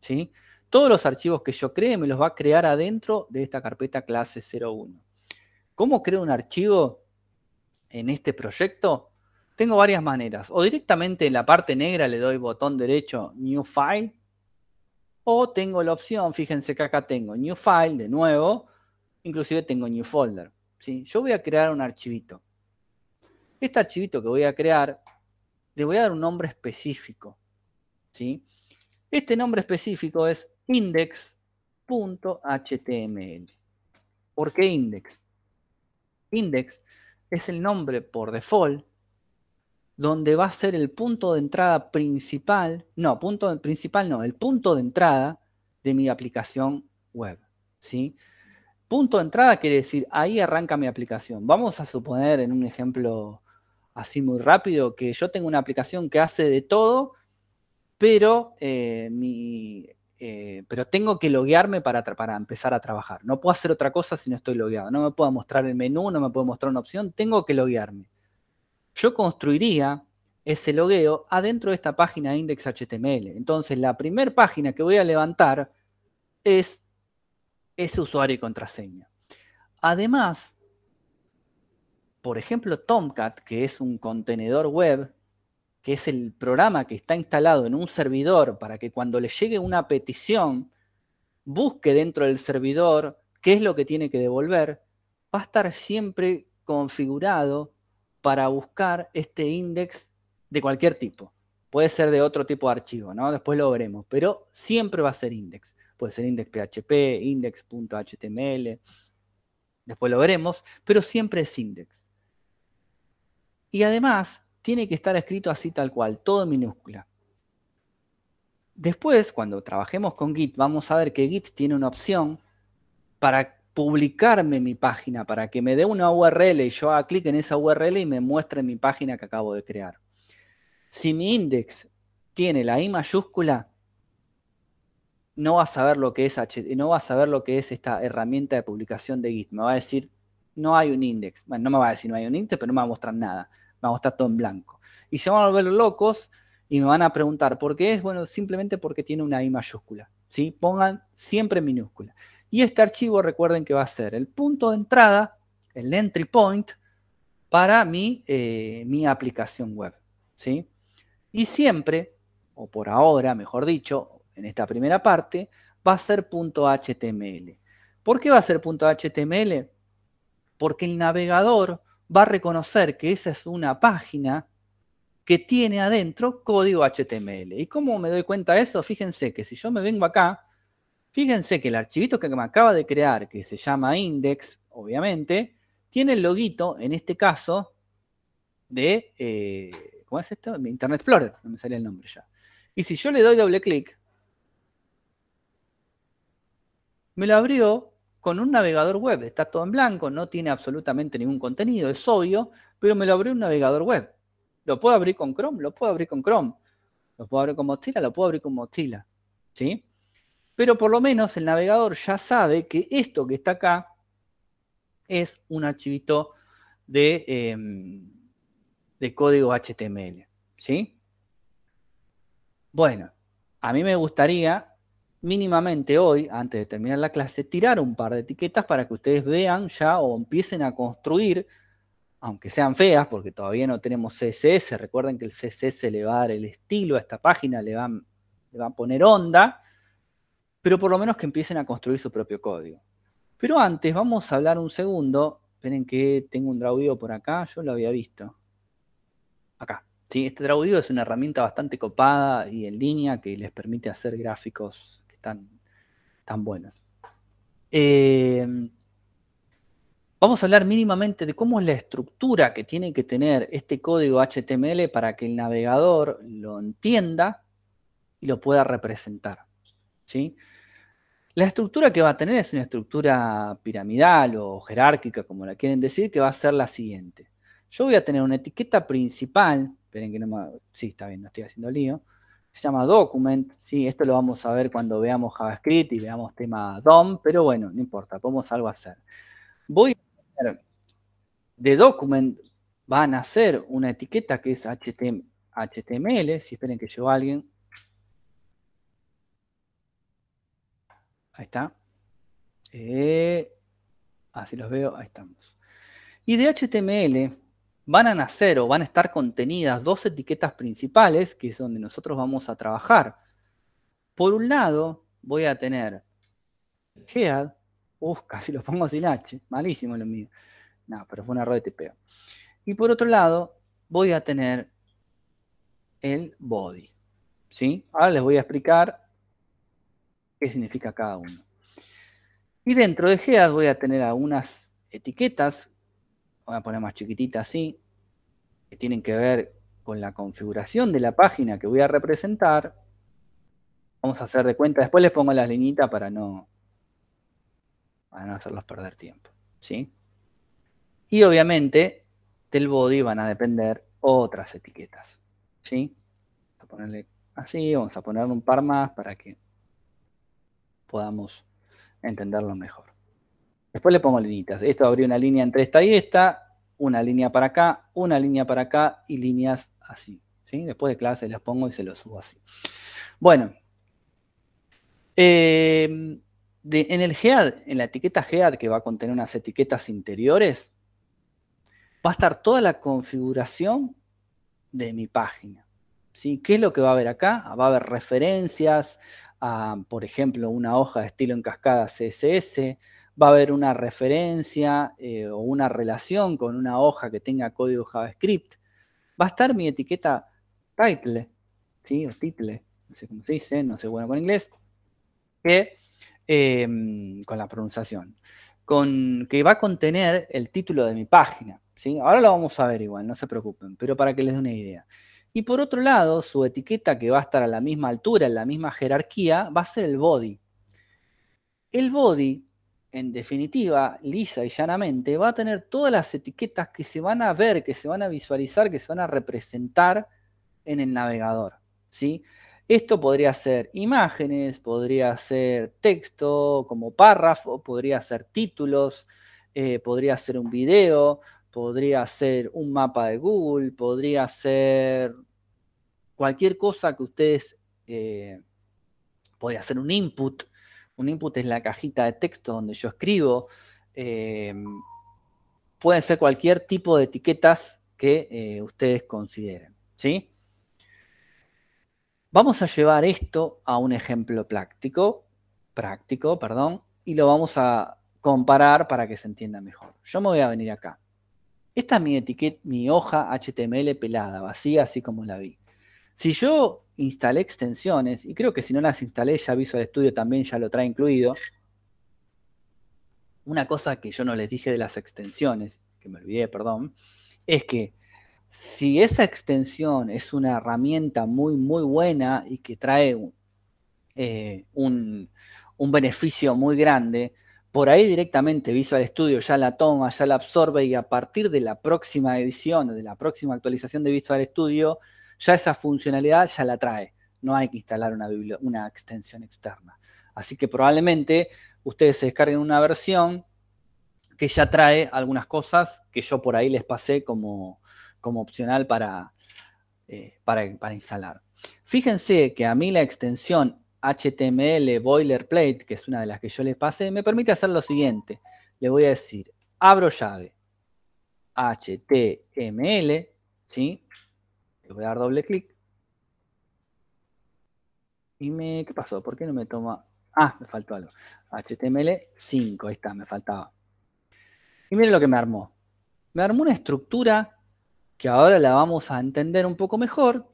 ¿sí? Todos los archivos que yo cree me los va a crear adentro de esta carpeta clase 01. ¿Cómo creo un archivo en este proyecto? Tengo varias maneras. O directamente en la parte negra le doy botón derecho New File. O tengo la opción, fíjense que acá tengo New File de nuevo. Inclusive tengo New Folder. ¿sí? Yo voy a crear un archivito. Este archivito que voy a crear, le voy a dar un nombre específico. ¿sí? Este nombre específico es index.html. ¿Por qué index? Index es el nombre por default donde va a ser el punto de entrada principal, no, punto principal no, el punto de entrada de mi aplicación web, ¿sí? Punto de entrada quiere decir, ahí arranca mi aplicación. Vamos a suponer en un ejemplo así muy rápido que yo tengo una aplicación que hace de todo, pero eh, mi eh, pero tengo que loguearme para, para empezar a trabajar. No puedo hacer otra cosa si no estoy logueado. No me puedo mostrar el menú, no me puedo mostrar una opción, tengo que loguearme. Yo construiría ese logueo adentro de esta página index.html. Entonces, la primera página que voy a levantar es ese usuario y contraseña. Además, por ejemplo, Tomcat, que es un contenedor web que es el programa que está instalado en un servidor para que cuando le llegue una petición, busque dentro del servidor qué es lo que tiene que devolver, va a estar siempre configurado para buscar este index de cualquier tipo. Puede ser de otro tipo de archivo, ¿no? Después lo veremos, pero siempre va a ser index. Puede ser index.php, index.html, después lo veremos, pero siempre es index. Y además, tiene que estar escrito así tal cual, todo en minúscula. Después, cuando trabajemos con Git, vamos a ver que Git tiene una opción para publicarme mi página, para que me dé una URL y yo haga clic en esa URL y me muestre mi página que acabo de crear. Si mi index tiene la I mayúscula, no va a saber lo que es, no va a saber lo que es esta herramienta de publicación de Git. Me va a decir, no hay un index. Bueno, no me va a decir no hay un index, pero no me va a mostrar nada vamos a estar todo en blanco. Y se van a volver locos y me van a preguntar por qué es, bueno, simplemente porque tiene una I mayúscula. ¿sí? Pongan siempre minúscula. Y este archivo recuerden que va a ser el punto de entrada, el entry point, para mi, eh, mi aplicación web. ¿sí? Y siempre, o por ahora, mejor dicho, en esta primera parte, va a ser .html. ¿Por qué va a ser .html? Porque el navegador va a reconocer que esa es una página que tiene adentro código HTML. ¿Y cómo me doy cuenta de eso? Fíjense que si yo me vengo acá, fíjense que el archivito que me acaba de crear, que se llama index, obviamente, tiene el loguito, en este caso, de, eh, ¿cómo es esto? Internet Explorer, no me sale el nombre ya. Y si yo le doy doble clic, me lo abrió con un navegador web. Está todo en blanco, no tiene absolutamente ningún contenido, es obvio, pero me lo abrió un navegador web. Lo puedo abrir con Chrome, lo puedo abrir con Chrome. Lo puedo abrir con Mozilla, lo puedo abrir con Mozilla. ¿Sí? Pero por lo menos el navegador ya sabe que esto que está acá es un archivito de, em, de código HTML. ¿Sí? Bueno, a mí me gustaría mínimamente hoy, antes de terminar la clase, tirar un par de etiquetas para que ustedes vean ya o empiecen a construir, aunque sean feas, porque todavía no tenemos CSS, recuerden que el CSS le va a dar el estilo a esta página, le va, le va a poner onda, pero por lo menos que empiecen a construir su propio código. Pero antes vamos a hablar un segundo, esperen que tengo un draudio por acá, yo lo había visto. Acá. ¿sí? Este draudio es una herramienta bastante copada y en línea que les permite hacer gráficos tan, buenas. Eh, vamos a hablar mínimamente de cómo es la estructura que tiene que tener este código HTML para que el navegador lo entienda y lo pueda representar. ¿sí? La estructura que va a tener es una estructura piramidal o jerárquica, como la quieren decir, que va a ser la siguiente. Yo voy a tener una etiqueta principal, esperen que no me... Sí, está bien, no estoy haciendo lío se llama document, sí, esto lo vamos a ver cuando veamos JavaScript y veamos tema DOM, pero bueno, no importa, podemos algo hacer. Voy a de document van a hacer una etiqueta que es HTML, si esperen que llegó alguien. Ahí está. Eh, así los veo, ahí estamos. Y de HTML van a nacer o van a estar contenidas dos etiquetas principales, que es donde nosotros vamos a trabajar. Por un lado, voy a tener Head, uff, casi lo pongo sin H, malísimo lo mío. No, pero fue una red de Y por otro lado, voy a tener el body. ¿Sí? Ahora les voy a explicar qué significa cada uno. Y dentro de Head voy a tener algunas etiquetas voy a poner más chiquitita así, que tienen que ver con la configuración de la página que voy a representar. Vamos a hacer de cuenta, después les pongo las líneas para no, hacerlos perder tiempo. ¿sí? Y obviamente del body van a depender otras etiquetas. ¿sí? Vamos a ponerle así, vamos a ponerle un par más para que podamos entenderlo mejor. Después le pongo líneas Esto abrió una línea entre esta y esta, una línea para acá, una línea para acá y líneas así. ¿sí? Después de clase las pongo y se lo subo así. Bueno, em, de, en el head, en la etiqueta head que va a contener unas etiquetas interiores, va a estar toda la configuración de mi página. ¿sí? ¿Qué es lo que va a haber acá? Ah, va a haber referencias a, ah, por ejemplo, una hoja de estilo en cascada CSS, va a haber una referencia eh, o una relación con una hoja que tenga código JavaScript. Va a estar mi etiqueta title, ¿sí? O title, no sé cómo se dice, no sé bueno con inglés, em, con la pronunciación, con, que va a contener el título de mi página. ¿sí? Ahora lo vamos a ver igual, no se preocupen, pero para que les dé una idea. Y por otro lado, su etiqueta que va a estar a la misma altura, en la misma jerarquía, va a ser el body. El body en definitiva, lisa y llanamente, va a tener todas las etiquetas que se van a ver, que se van a visualizar, que se van a representar en el navegador. ¿sí? Esto podría ser imágenes, podría ser texto como párrafo, podría ser títulos, eh, podría ser un video, podría ser un mapa de Google, podría ser cualquier cosa que ustedes, eh, podría ser un input un input es la cajita de texto donde yo escribo. Eh, pueden ser cualquier tipo de etiquetas que eh, ustedes consideren. ¿sí? Vamos a llevar esto a un ejemplo práctico, práctico, perdón, y lo vamos a comparar para que se entienda mejor. Yo me voy a venir acá. Esta es mi etiqueta, mi hoja HTML pelada, vacía, así como la vi. Si yo instalé extensiones, y creo que si no las instalé ya Visual Studio también ya lo trae incluido. Una cosa que yo no les dije de las extensiones, que me olvidé, perdón, es que si esa extensión es una herramienta muy, muy buena y que trae eh, un, un beneficio muy grande, por ahí directamente Visual Studio ya la toma, ya la absorbe y a partir de la próxima edición, de la próxima actualización de Visual Studio, ya esa funcionalidad ya la trae. No hay que instalar una, extensión externa. Así que probablemente ustedes se descarguen una versión que ya trae algunas cosas que yo por ahí les pasé como, como opcional para, eh, para, para instalar. Fíjense que a mí la extensión HTML boilerplate, que es una de las que yo les pasé, me permite hacer lo siguiente. Le voy a decir, abro llave, HTML, ¿sí? voy a dar doble clic. Y me, ¿qué pasó? ¿Por qué no me toma? Ah, me faltó algo. HTML5, ahí está, me faltaba. Y miren lo que me armó. Me armó una estructura que ahora la vamos a entender un poco mejor.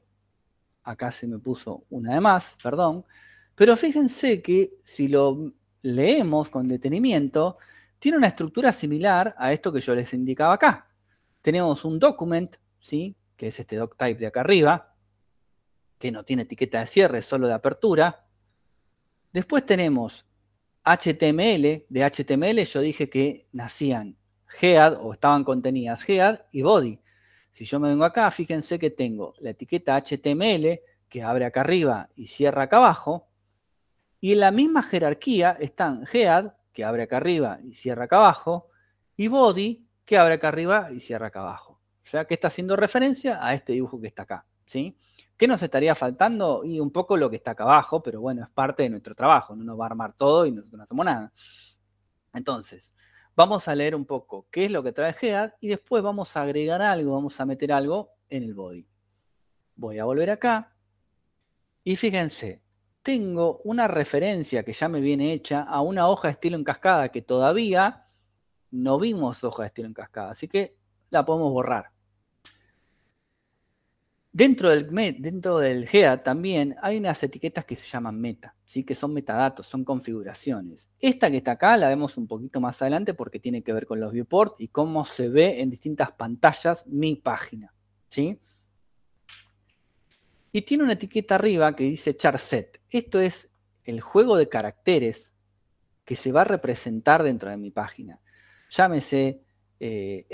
Acá se me puso una de más, perdón. Pero fíjense que si lo leemos con detenimiento, tiene una estructura similar a esto que yo les indicaba acá. Tenemos un document, ¿sí? que es este doc type de acá arriba, que no tiene etiqueta de cierre, solo de apertura. Después tenemos HTML, de HTML yo dije que nacían head o estaban contenidas head y body. Si yo me vengo acá, fíjense que tengo la etiqueta HTML que abre acá arriba y cierra acá abajo. Y en la misma jerarquía están head, que abre acá arriba y cierra acá abajo, y body, que abre acá arriba y cierra acá abajo. O sea que está haciendo referencia a este dibujo que está acá. ¿sí? ¿Qué nos estaría faltando? Y un poco lo que está acá abajo, pero bueno, es parte de nuestro trabajo. No nos va a armar todo y nosotros no hacemos nada. Entonces, vamos a leer un poco qué es lo que trae Head y después vamos a agregar algo, vamos a meter algo en el body. Voy a volver acá y fíjense, tengo una referencia que ya me viene hecha a una hoja de estilo en cascada que todavía no vimos hoja de estilo en cascada, así que la podemos borrar. Dentro del, dentro GEA también hay unas etiquetas que se llaman meta, ¿sí? que son metadatos, son configuraciones. Esta que está acá la vemos un poquito más adelante porque tiene que ver con los viewport y cómo se ve en distintas pantallas mi página. ¿sí? Y tiene una etiqueta arriba que dice charset. Esto es el juego de caracteres que se va a representar dentro de mi página. Llámese eh,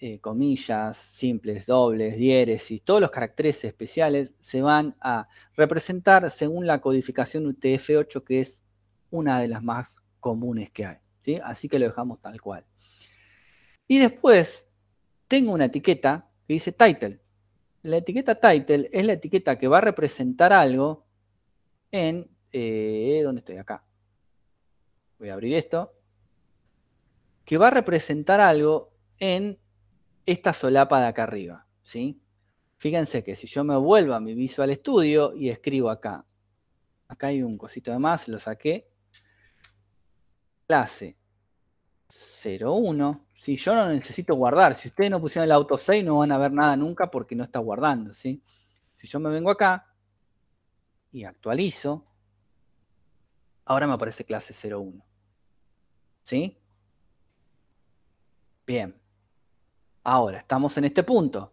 eh, comillas, simples, dobles, diéresis, todos los caracteres especiales se van a representar según la codificación UTF-8, que es una de las más comunes que hay. ¿sí? Así que lo dejamos tal cual. Y después tengo una etiqueta que dice title. La etiqueta title es la etiqueta que va a representar algo en... donde eh, ¿Dónde estoy? Acá. Voy a abrir esto que va a representar algo en esta solapa de acá arriba. ¿sí? Fíjense que si yo me vuelvo a mi Visual Studio y escribo acá, acá hay un cosito de más, lo saqué, clase 01, si yo no necesito guardar, si ustedes no pusieron el auto 6 no van a ver nada nunca porque no está guardando. ¿sí? Si yo me vengo acá y actualizo, ahora me aparece clase 01. ¿Sí? Bien. Ahora, estamos en este punto.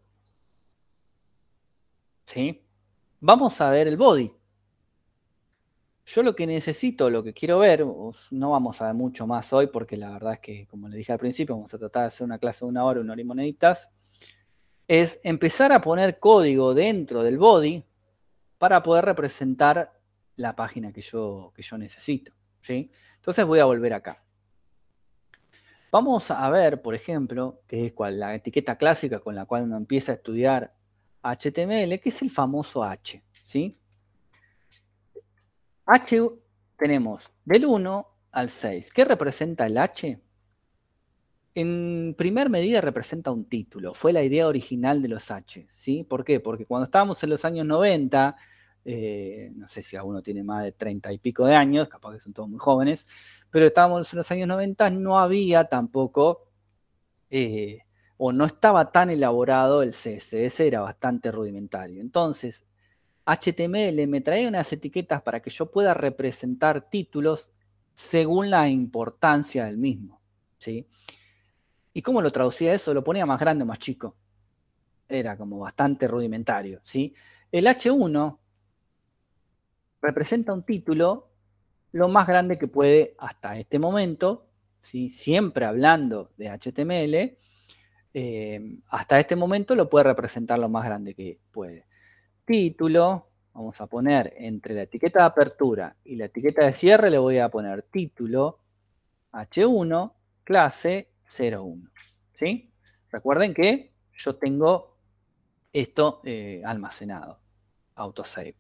¿Sí? Vamos a ver el body. Yo lo que necesito, lo que quiero ver, no vamos a ver mucho más hoy porque la verdad es que, como le dije al principio, vamos a tratar de hacer una clase de una hora, una hora y moneditas, es empezar a poner código dentro del body para poder representar la página que yo, que yo necesito. ¿sí? Entonces voy a volver acá. Vamos a ver, por ejemplo, que es cual, la etiqueta clásica con la cual uno empieza a estudiar HTML, que es el famoso H. ¿sí? H tenemos del 1 al 6. ¿Qué representa el H? En primer medida representa un título. Fue la idea original de los H. ¿sí? ¿Por qué? Porque cuando estábamos en los años 90 eh, no sé si alguno tiene más de treinta y pico de años, capaz que son todos muy jóvenes, pero estábamos en los años 90, no había tampoco, eh, o no estaba tan elaborado el CSS, era bastante rudimentario. Entonces, HTML me traía unas etiquetas para que yo pueda representar títulos según la importancia del mismo. ¿sí? ¿Y cómo lo traducía eso? Lo ponía más grande o más chico. Era como bastante rudimentario. ¿sí? El H1 representa un título lo más grande que puede hasta este momento, ¿sí? siempre hablando de HTML, eh, hasta este momento lo puede representar lo más grande que puede. Título, vamos a poner entre la etiqueta de apertura y la etiqueta de cierre, le voy a poner título H1, clase 01. ¿sí? Recuerden que yo tengo esto eh, almacenado, autosave.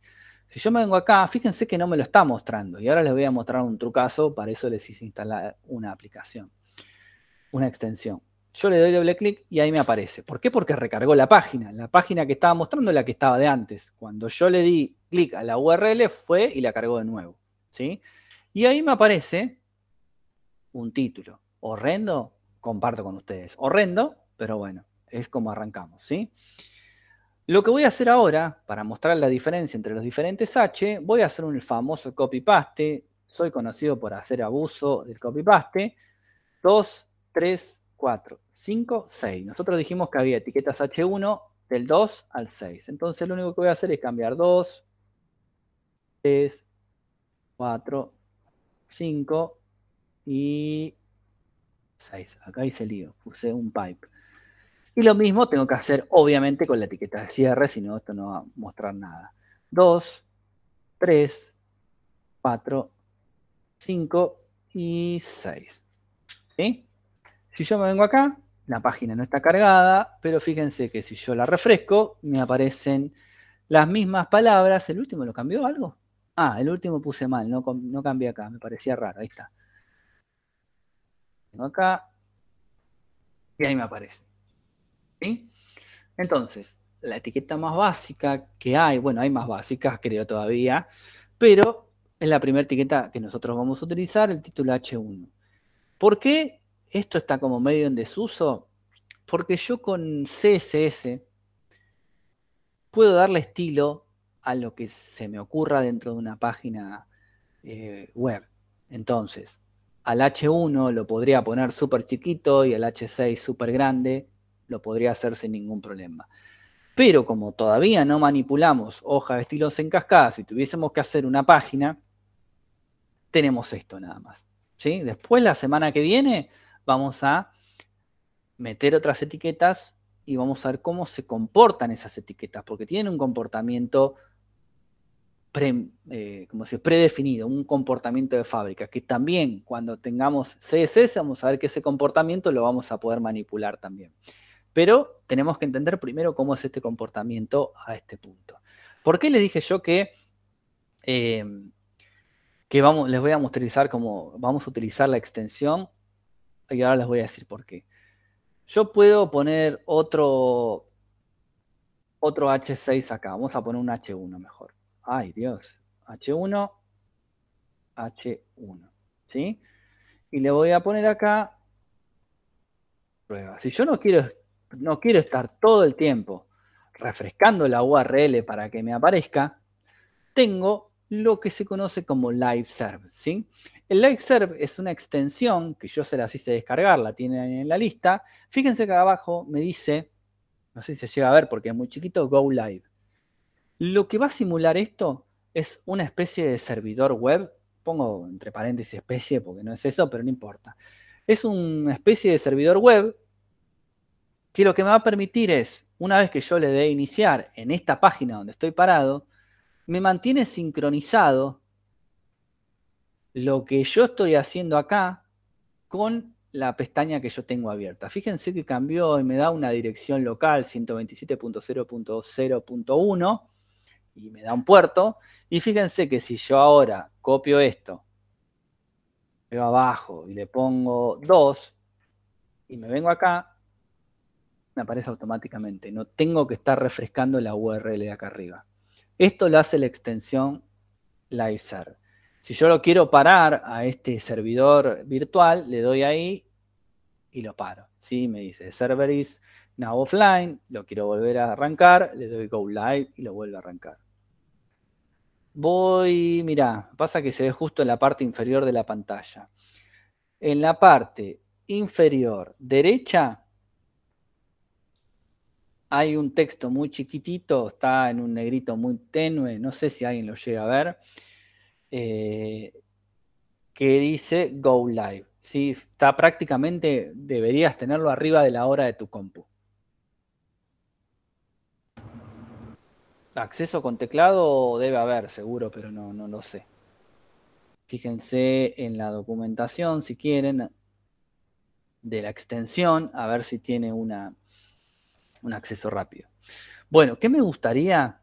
Si yo me vengo acá, fíjense que no me lo está mostrando. Y ahora les voy a mostrar un trucazo. Para eso les hice instalar una aplicación, una extensión. Yo le doy doble clic y ahí me aparece. ¿Por qué? Porque recargó la página. La página que estaba mostrando es la que estaba de antes. Cuando yo le di clic a la URL, fue y la cargó de nuevo. ¿sí? Y ahí me aparece un título. Horrendo, comparto con ustedes. Horrendo, pero bueno, es como arrancamos. ¿sí? Lo que voy a hacer ahora, para mostrar la diferencia entre los diferentes H, voy a hacer un famoso copy-paste. Soy conocido por hacer abuso del copy-paste. 2, 3, 4, 5, 6. Nosotros dijimos que había etiquetas H1 del 2 al 6. Entonces lo único que voy a hacer es cambiar 2, 3, 4, 5 y 6. Acá hice lío, puse un pipe. Y lo mismo tengo que hacer, obviamente, con la etiqueta de cierre, si no, esto no va a mostrar nada. 2, 3, 4, 5 y 6. ¿Sí? Si yo me vengo acá, la página no está cargada, pero fíjense que si yo la refresco, me aparecen las mismas palabras. ¿El último lo cambió algo? Ah, el último puse mal, no, no cambié acá, me parecía raro, ahí está. Vengo acá y ahí me aparece. Entonces, la etiqueta más básica que hay, bueno, hay más básicas, creo todavía, pero es la primera etiqueta que nosotros vamos a utilizar, el título H1. ¿Por qué esto está como medio en desuso? Porque yo con CSS puedo darle estilo a lo que se me ocurra dentro de una página eh, web. Entonces, al H1 lo podría poner súper chiquito y al H6 súper grande lo podría hacer sin ningún problema. Pero como todavía no manipulamos hojas de estilos en cascada, si tuviésemos que hacer una página, tenemos esto nada más. ¿sí? Después, la semana que viene, vamos a meter otras etiquetas y vamos a ver cómo se comportan esas etiquetas, porque tienen un comportamiento eh, como predefinido, un comportamiento de fábrica, que también cuando tengamos CSS vamos a ver que ese comportamiento lo vamos a poder manipular también. Pero tenemos que entender primero cómo es este comportamiento a este punto. ¿Por qué les dije yo que, em, que vamos, les voy a mostrar cómo vamos a utilizar la extensión? Y ahora les voy a decir por qué. Yo puedo poner otro, otro H6 acá. Vamos a poner un H1 mejor. Ay, Dios. H1, H1. ¿Sí? Y le voy a poner acá prueba. Si yo no quiero no quiero estar todo el tiempo refrescando la URL para que me aparezca, tengo lo que se conoce como LiveServe. ¿sí? El LiveServe es una extensión que yo se las hice descargar, la tienen en la lista. Fíjense que abajo me dice, no sé si se llega a ver porque es muy chiquito, Go Live. Lo que va a simular esto es una especie de servidor web, pongo entre paréntesis especie porque no es eso, pero no importa. Es una especie de servidor web que lo que me va a permitir es, una vez que yo le dé iniciar en esta página donde estoy parado, me mantiene sincronizado lo que yo estoy haciendo acá con la pestaña que yo tengo abierta. Fíjense que cambió y me da una dirección local 127.0.0.1 y me da un puerto. Y fíjense que si yo ahora copio esto, veo abajo y le pongo 2 y me vengo acá, me aparece automáticamente. No tengo que estar refrescando la URL de acá arriba. Esto lo hace la extensión LiveServe. Si yo lo quiero parar a este servidor virtual, le doy ahí y lo paro. ¿sí? Me dice server is now offline, lo quiero volver a arrancar, le doy go live y lo vuelvo a arrancar. Voy, mira pasa que se ve justo en la parte inferior de la pantalla. En la parte inferior derecha hay un texto muy chiquitito, está en un negrito muy tenue, no sé si alguien lo llega a ver, eh, que dice Go Live. ¿sí? Está prácticamente, deberías tenerlo arriba de la hora de tu compu. Acceso con teclado debe haber, seguro, pero no, no lo sé. Fíjense en la documentación, si quieren, de la extensión, a ver si tiene una, un acceso rápido. Bueno, ¿qué me gustaría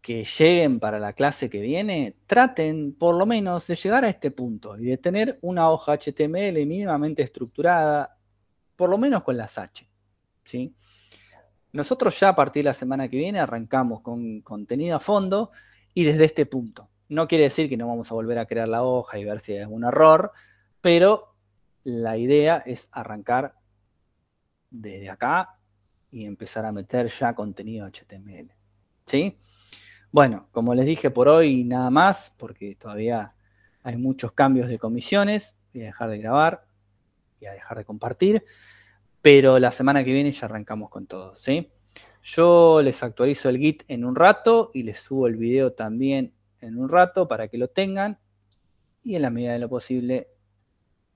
que lleguen para la clase que viene? Traten por lo menos de llegar a este punto y de tener una hoja HTML mínimamente estructurada, por lo menos con las H. ¿sí? Nosotros ya a partir de la semana que viene arrancamos con contenido a fondo y desde este punto. No quiere decir que no vamos a volver a crear la hoja y ver si hay algún error, pero la idea es arrancar desde acá y empezar a meter ya contenido HTML. ¿Sí? Bueno, como les dije por hoy, nada más, porque todavía hay muchos cambios de comisiones. Voy a dejar de grabar y a dejar de compartir. Pero la semana que viene ya arrancamos con todo, ¿sí? Yo les actualizo el Git en un rato y les subo el video también en un rato para que lo tengan y en la medida de lo posible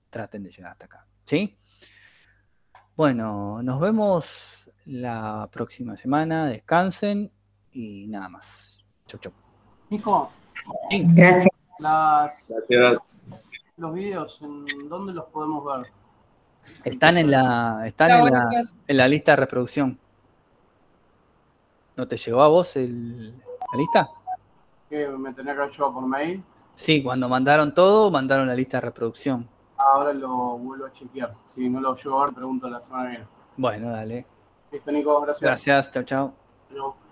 traten de llegar hasta acá, ¿sí? Bueno, nos vemos la próxima semana. Descansen y nada más. Chau, chau. Nico, gracias. Los videos, ¿en dónde los podemos ver? Están en la, están en, la lista de reproducción. ¿No te llegó a vos el, la lista? ¿Me tenía que llevar por mail? Sí, cuando mandaron todo, mandaron la lista de reproducción. Ahora lo vuelvo a chequear. Si no lo llevo ver pregunto la semana que viene. Bueno, dale. Listo, Nico, gracias. Gracias, chao, chao.